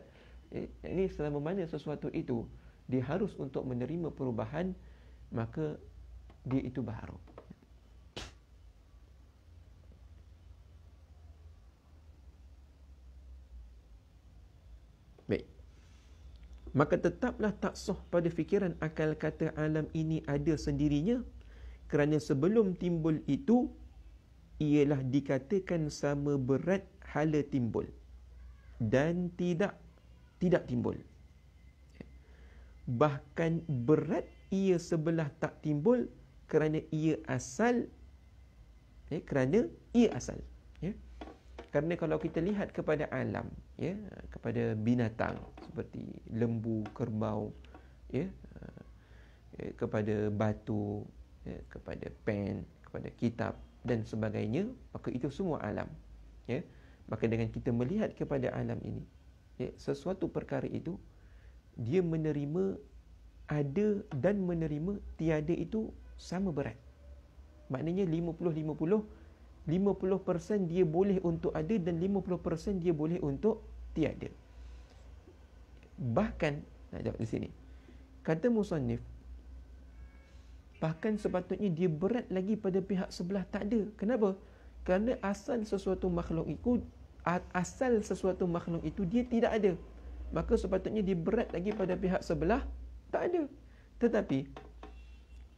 Ya, ini selama mana sesuatu itu dia harus untuk menerima perubahan maka dia itu baharu. maka tetaplah tak soh pada fikiran akal kata alam ini ada sendirinya kerana sebelum timbul itu ialah dikatakan sama berat hala timbul dan tidak tidak timbul bahkan berat ia sebelah tak timbul kerana ia asal eh, kerana ia asal kerana kalau kita lihat kepada alam ya kepada binatang seperti lembu kerbau ya, ya kepada batu ya, kepada pen kepada kitab dan sebagainya maka itu semua alam ya maka dengan kita melihat kepada alam ini ya sesuatu perkara itu dia menerima ada dan menerima tiada itu sama berat maknanya 50 50 50% dia boleh untuk ada dan 50% dia boleh untuk tiada. Bahkan, nak jawab di sini. Kata Musanif, bahkan sepatutnya dia berat lagi pada pihak sebelah tak ada. Kenapa? Kerana asal sesuatu makhluk itu, asal sesuatu makhluk itu dia tidak ada. Maka sepatutnya dia berat lagi pada pihak sebelah tak ada. Tetapi,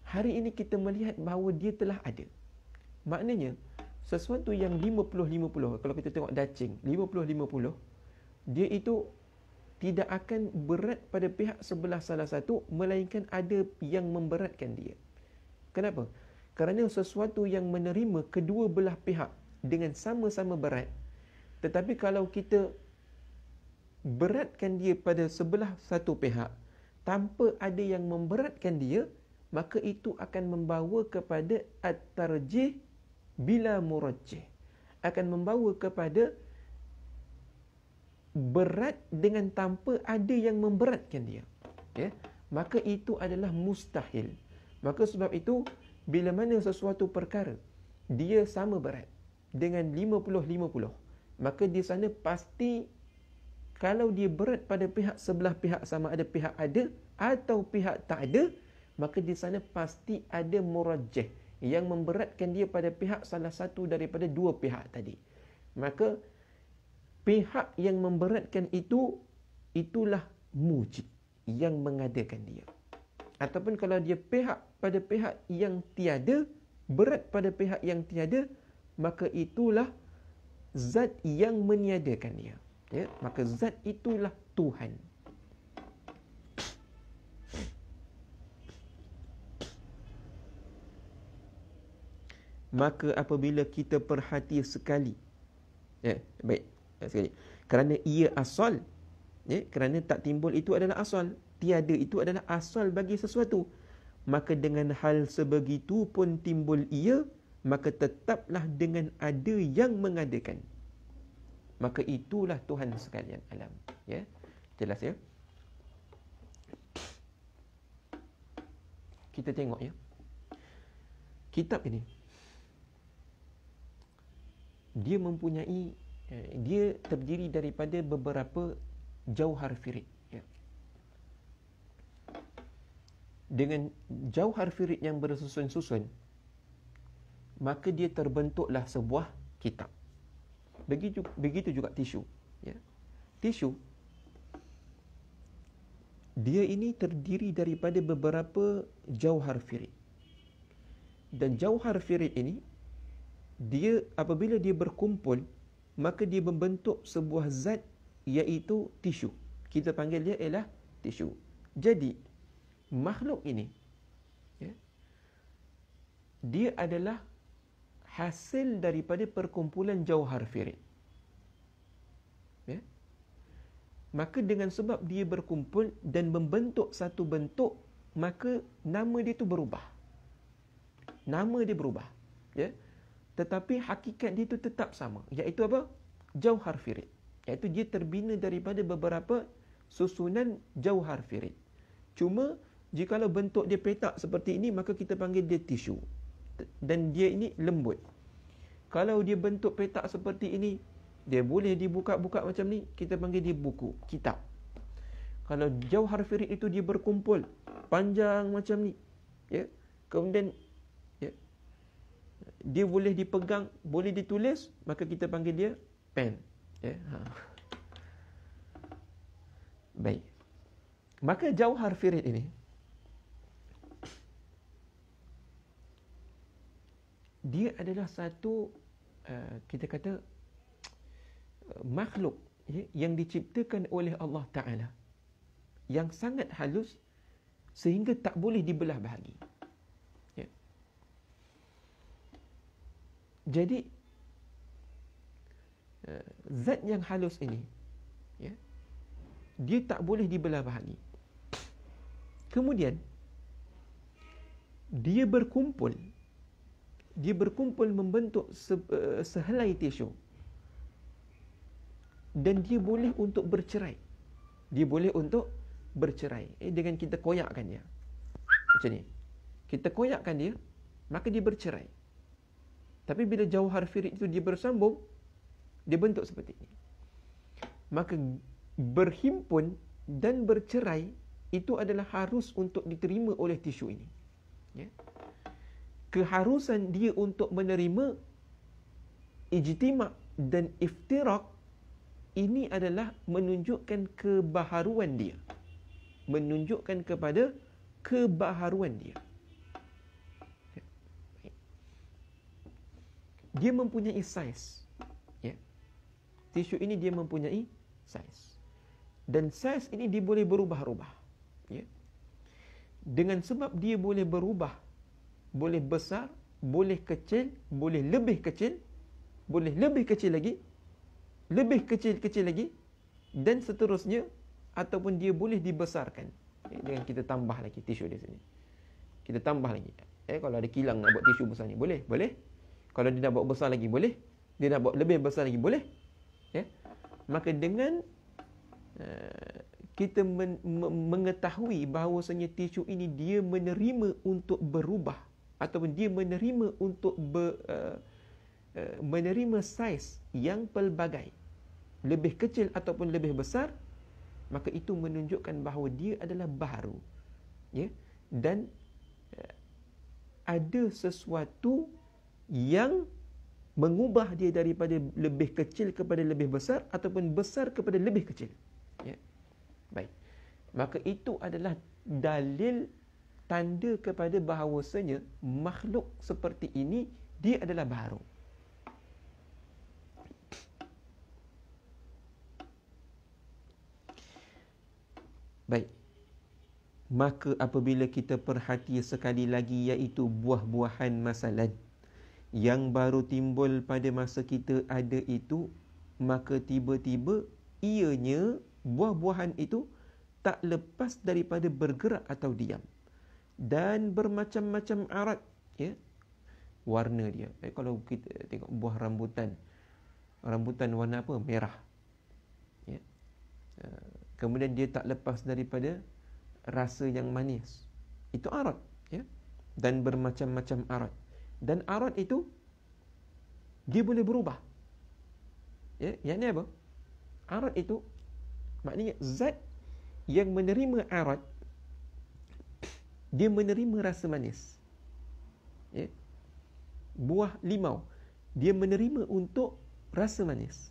hari ini kita melihat bahawa dia telah ada. Maknanya, sesuatu yang 50-50 kalau kita tengok dacing 50-50 dia itu tidak akan berat pada pihak sebelah salah satu melainkan ada yang memberatkan dia kenapa kerana sesuatu yang menerima kedua belah pihak dengan sama-sama berat tetapi kalau kita beratkan dia pada sebelah satu pihak tanpa ada yang memberatkan dia maka itu akan membawa kepada at-tarjih bila murajjih akan membawa kepada berat dengan tanpa ada yang memberatkan dia ya maka itu adalah mustahil maka sebab itu bila mana sesuatu perkara dia sama berat dengan 50-50 maka di sana pasti kalau dia berat pada pihak sebelah pihak sama ada pihak ada atau pihak tak ada maka di sana pasti ada murajjih yang memberatkan dia pada pihak salah satu daripada dua pihak tadi. Maka pihak yang memberatkan itu itulah mujib yang mengadakan dia. Ataupun kalau dia pihak pada pihak yang tiada, berat pada pihak yang tiada, maka itulah zat yang meniadakan dia. Ya, maka zat itulah Tuhan. maka apabila kita perhati sekali ya baik eh, sekali kerana ia asal ya kerana tak timbul itu adalah asal tiada itu adalah asal bagi sesuatu maka dengan hal sebegitu pun timbul ia maka tetaplah dengan ada yang mengadakan maka itulah Tuhan sekalian alam ya jelas ya kita tengok ya kitab ini dia mempunyai eh, dia terdiri daripada beberapa jauhar firid ya. dengan jauhar firid yang bersusun-susun maka dia terbentuklah sebuah kitab begitu begitu juga tisu ya tisu dia ini terdiri daripada beberapa jauhar firid dan jauhar firid ini dia apabila dia berkumpul maka dia membentuk sebuah zat iaitu tisu kita panggil dia ialah tisu jadi makhluk ini ya, dia adalah hasil daripada perkumpulan jauhar firid ya maka dengan sebab dia berkumpul dan membentuk satu bentuk maka nama dia itu berubah nama dia berubah ya yeah? Tetapi hakikat dia itu tetap sama. Iaitu apa? Jauhar firid. Iaitu dia terbina daripada beberapa susunan jauhar firid. Cuma, jika jikalau bentuk dia petak seperti ini, maka kita panggil dia tisu. Dan dia ini lembut. Kalau dia bentuk petak seperti ini, dia boleh dibuka-buka macam ni, kita panggil dia buku, kitab. Kalau jauhar firid itu dia berkumpul, panjang macam ni. Ya? Kemudian dia boleh dipegang, boleh ditulis, maka kita panggil dia pen. Yeah. Ha. Baik. Maka jauh harfirit ini, dia adalah satu, uh, kita kata, uh, makhluk yeah, yang diciptakan oleh Allah Ta'ala. Yang sangat halus sehingga tak boleh dibelah bahagi. Jadi eh, zat yang halus ini ya dia tak boleh dibelah bahagi. Kemudian dia berkumpul dia berkumpul membentuk se- eh, sehelai tisu. Dan dia boleh untuk bercerai. Dia boleh untuk bercerai eh, dengan kita koyakkan dia. Macam ni. Kita koyakkan dia, maka dia bercerai. Tapi bila jauhar firid itu dia bersambung, dia bentuk seperti ini. Maka berhimpun dan bercerai itu adalah harus untuk diterima oleh tisu ini. Ya. Keharusan dia untuk menerima ijtima' dan iftirak ini adalah menunjukkan kebaharuan dia. Menunjukkan kepada kebaharuan dia. dia mempunyai saiz. Ya. Tisu ini dia mempunyai saiz. Dan saiz ini dia boleh berubah-ubah. Ya. Dengan sebab dia boleh berubah, boleh besar, boleh kecil, boleh lebih kecil, boleh lebih kecil lagi, lebih kecil-kecil lagi, dan seterusnya, ataupun dia boleh dibesarkan. Ya, dengan kita tambah lagi tisu di sini. Kita tambah lagi. Eh, kalau ada kilang nak buat tisu besar ni, boleh? Boleh? Kalau dia nak buat besar lagi boleh. Dia nak buat lebih besar lagi boleh. Ya. Maka dengan uh, kita men, me, mengetahui bahawasanya tisu ini dia menerima untuk berubah ataupun dia menerima untuk ber, uh, eh, uh, eh, menerima saiz yang pelbagai lebih kecil ataupun lebih besar maka itu menunjukkan bahawa dia adalah baru ya dan ada sesuatu yang mengubah dia daripada lebih kecil kepada lebih besar ataupun besar kepada lebih kecil. Ya. Baik. Maka itu adalah dalil tanda kepada bahawasanya makhluk seperti ini dia adalah baru. Baik. Maka apabila kita perhati sekali lagi iaitu buah-buahan masalah yang baru timbul pada masa kita ada itu maka tiba-tiba ianya buah-buahan itu tak lepas daripada bergerak atau diam dan bermacam-macam arak, ya warna dia eh, kalau kita tengok buah rambutan rambutan warna apa merah ya eh, kemudian dia tak lepas daripada rasa yang manis itu arak, ya dan bermacam-macam arak dan arat itu dia boleh berubah. Ya, yang ni apa? Arat itu maknanya zat yang menerima arat dia menerima rasa manis. Ya. Buah limau dia menerima untuk rasa manis.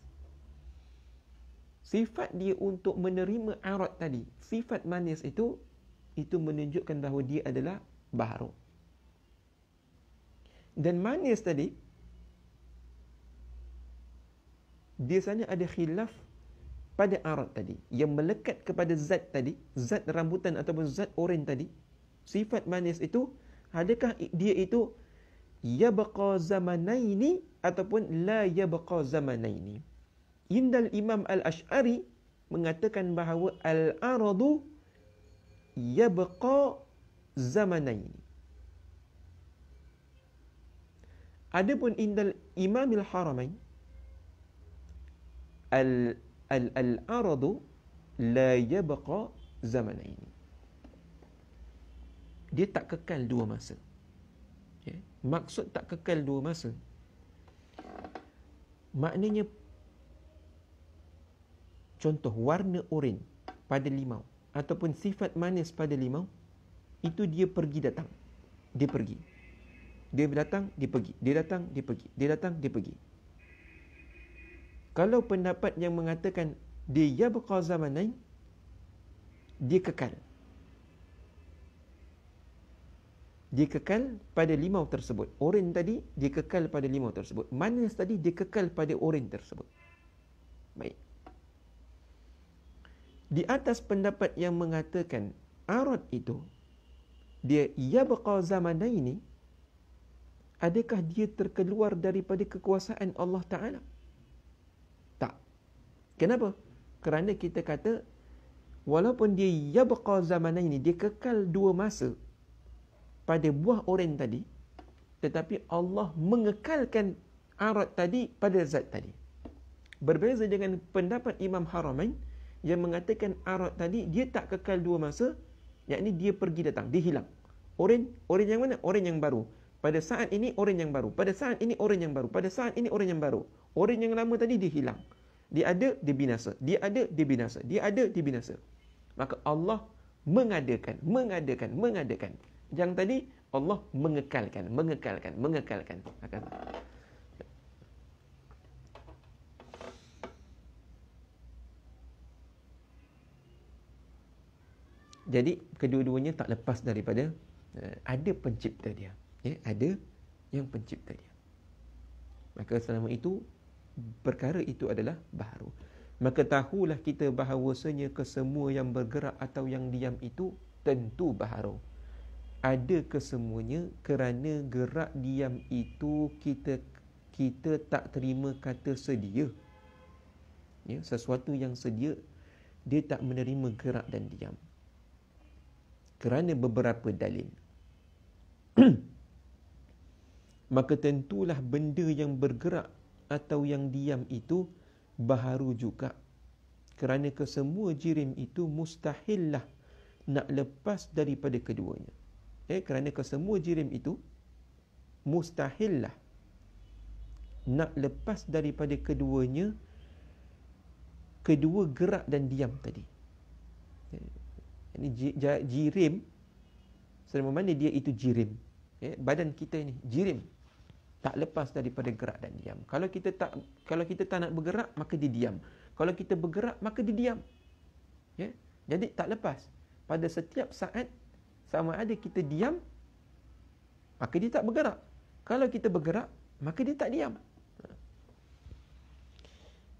Sifat dia untuk menerima arat tadi, sifat manis itu, itu menunjukkan bahawa dia adalah baharu. Dan manis tadi, dia sana ada khilaf pada arat tadi. Yang melekat kepada zat tadi, zat rambutan ataupun zat oren tadi, sifat manis itu, adakah dia itu ya yabqa zamanaini ataupun la ya yabqa zamanaini. Indal Imam Al-Ash'ari mengatakan bahawa al-aradu yabqa zamanaini. Adapun indal imamil haramain al al al aradu la yabqa zamanain. Dia tak kekal dua masa. Ya? Maksud tak kekal dua masa. Maknanya contoh warna urin pada limau ataupun sifat manis pada limau itu dia pergi datang. Dia pergi dia datang dia pergi dia datang dia pergi dia datang dia pergi kalau pendapat yang mengatakan dia yabqa zamanain dia kekal dia kekal pada limau tersebut oren tadi dia kekal pada limau tersebut mana tadi dia kekal pada oren tersebut baik di atas pendapat yang mengatakan arad itu dia yabqa zamanain ini adakah dia terkeluar daripada kekuasaan Allah Ta'ala? Tak. Kenapa? Kerana kita kata, walaupun dia yabqa zaman ini, dia kekal dua masa pada buah oren tadi, tetapi Allah mengekalkan arat tadi pada zat tadi. Berbeza dengan pendapat Imam Haramain yang mengatakan arat tadi, dia tak kekal dua masa, yakni dia pergi datang, dia hilang. Oren, oren yang mana? Oren yang baru. Pada saat ini orang yang baru. Pada saat ini orang yang baru. Pada saat ini orang yang baru. Orang yang lama tadi dia hilang. Dia ada, dia binasa. Dia ada, dia binasa. Dia ada, dia binasa. Maka Allah mengadakan, mengadakan, mengadakan. Yang tadi Allah mengekalkan, mengekalkan, mengekalkan. Akanlah. Jadi kedua-duanya tak lepas daripada eh, ada pencipta dia ya, ada yang pencipta dia. Maka selama itu, perkara itu adalah baru. Maka tahulah kita bahawasanya kesemua yang bergerak atau yang diam itu tentu baru. Ada kesemuanya kerana gerak diam itu kita kita tak terima kata sedia. Ya, sesuatu yang sedia, dia tak menerima gerak dan diam. Kerana beberapa dalil. maka tentulah benda yang bergerak atau yang diam itu baharu juga kerana kesemua jirim itu mustahillah nak lepas daripada keduanya eh kerana kesemua jirim itu mustahillah nak lepas daripada keduanya kedua gerak dan diam tadi eh, ini jirim selama mana dia itu jirim eh badan kita ini jirim tak lepas daripada gerak dan diam. Kalau kita tak kalau kita tak nak bergerak maka dia diam. Kalau kita bergerak maka dia diam. Ya. Yeah? Jadi tak lepas. Pada setiap saat sama ada kita diam maka dia tak bergerak. Kalau kita bergerak maka dia tak diam.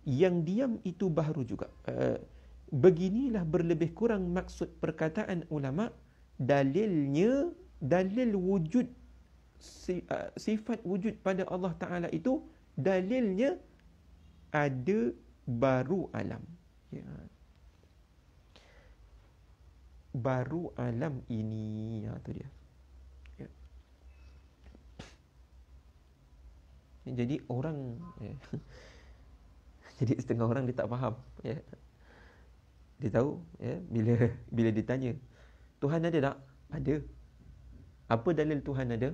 Yang diam itu baru juga. Uh, beginilah berlebih kurang maksud perkataan ulama dalilnya dalil wujud Uh, sifat wujud pada Allah Ta'ala itu dalilnya ada baru alam. Ya. Baru alam ini. Ya, ha, itu dia. Ya. Jadi orang... Ya. Jadi setengah orang dia tak faham. Ya. Dia tahu ya, bila bila ditanya, Tuhan ada tak? Ada. Apa dalil Tuhan Ada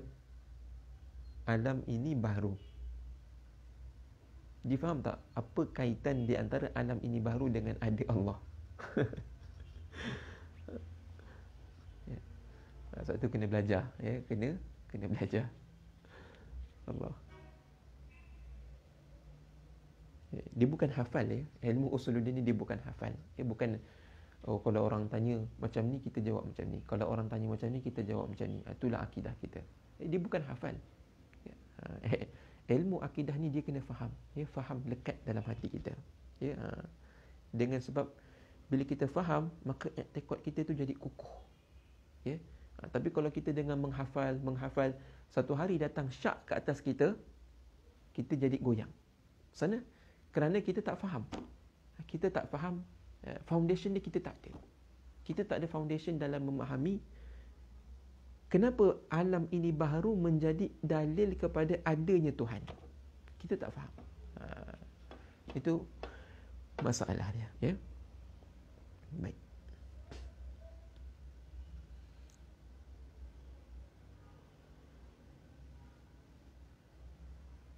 alam ini baru. Difaham tak apa kaitan di antara alam ini baru dengan ada Allah? ya. Sebab tu kena belajar, ya, kena kena belajar. Allah. Ya, dia bukan hafal ya. Ilmu usuluddin ni dia bukan hafal. Ya, bukan Oh, kalau orang tanya macam ni, kita jawab macam ni. Kalau orang tanya macam ni, kita jawab macam ni. Ah, itulah akidah kita. Eh, dia bukan hafal. Ha, eh, ilmu akidah ni dia kena faham ya faham lekat dalam hati kita ya ha. dengan sebab bila kita faham maka i'tiqad kita tu jadi kukuh ya ha, tapi kalau kita dengan menghafal menghafal satu hari datang syak ke atas kita kita jadi goyang sana kerana kita tak faham kita tak faham eh, foundation ni kita tak ada kita tak ada foundation dalam memahami kenapa alam ini baru menjadi dalil kepada adanya Tuhan? Kita tak faham. Ha. Itu masalah dia. Ya? Baik.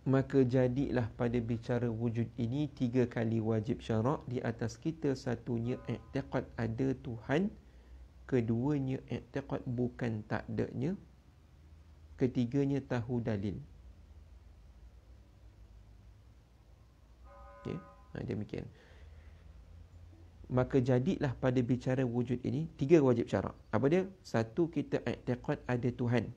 Maka jadilah pada bicara wujud ini tiga kali wajib syarak di atas kita satunya i'tiqad ada Tuhan. Tuhan keduanya i'tiqad bukan tak adanya ketiganya tahu dalil okey ya, ha, demikian maka jadilah pada bicara wujud ini tiga wajib syarat apa dia satu kita i'tiqad ada tuhan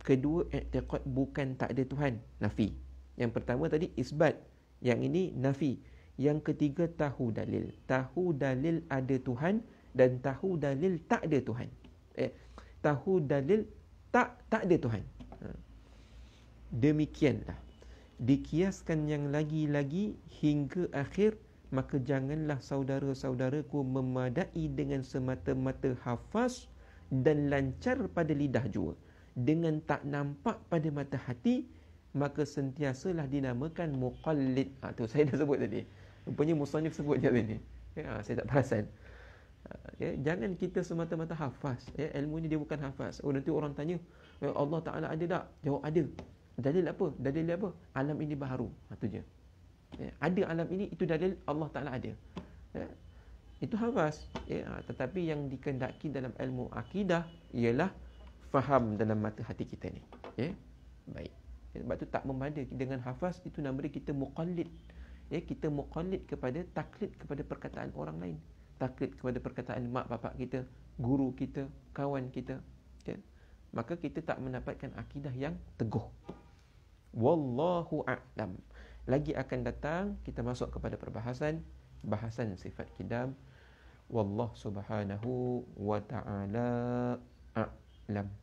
kedua i'tiqad bukan tak ada tuhan nafi yang pertama tadi isbat yang ini nafi yang ketiga tahu dalil tahu dalil ada tuhan dan tahu dalil tak ada Tuhan. Eh, tahu dalil tak tak ada Tuhan. Ha. Demikianlah. Dikiaskan yang lagi-lagi hingga akhir maka janganlah saudara-saudaraku memadai dengan semata-mata hafaz dan lancar pada lidah jua dengan tak nampak pada mata hati maka sentiasalah dinamakan muqallid. Ah ha, tu saya dah sebut tadi. Rupanya musannif sebut je tadi. Ya, saya tak perasan. Ya, jangan kita semata-mata hafaz. Ya, ilmu ni dia bukan hafaz. Oh nanti orang tanya, eh, Allah Taala ada tak? Jawab ada. Dalil apa? Dalil apa? Alam ini baru, Ha je. Ya, ada alam ini itu dalil Allah Taala ada. Ya. Itu hafaz. Ya, ha, tetapi yang dikendaki dalam ilmu akidah ialah faham dalam mata hati kita ni. Ya. Baik. Ya, sebab tu tak membada dengan hafaz itu nama kita muqallid. Ya, kita muqallid kepada taklid kepada perkataan orang lain takut kepada perkataan mak bapak kita, guru kita, kawan kita. Okay? Maka kita tak mendapatkan akidah yang teguh. Wallahu a'lam. Lagi akan datang kita masuk kepada perbahasan bahasan sifat kidam. Wallahu subhanahu wa ta'ala a'lam.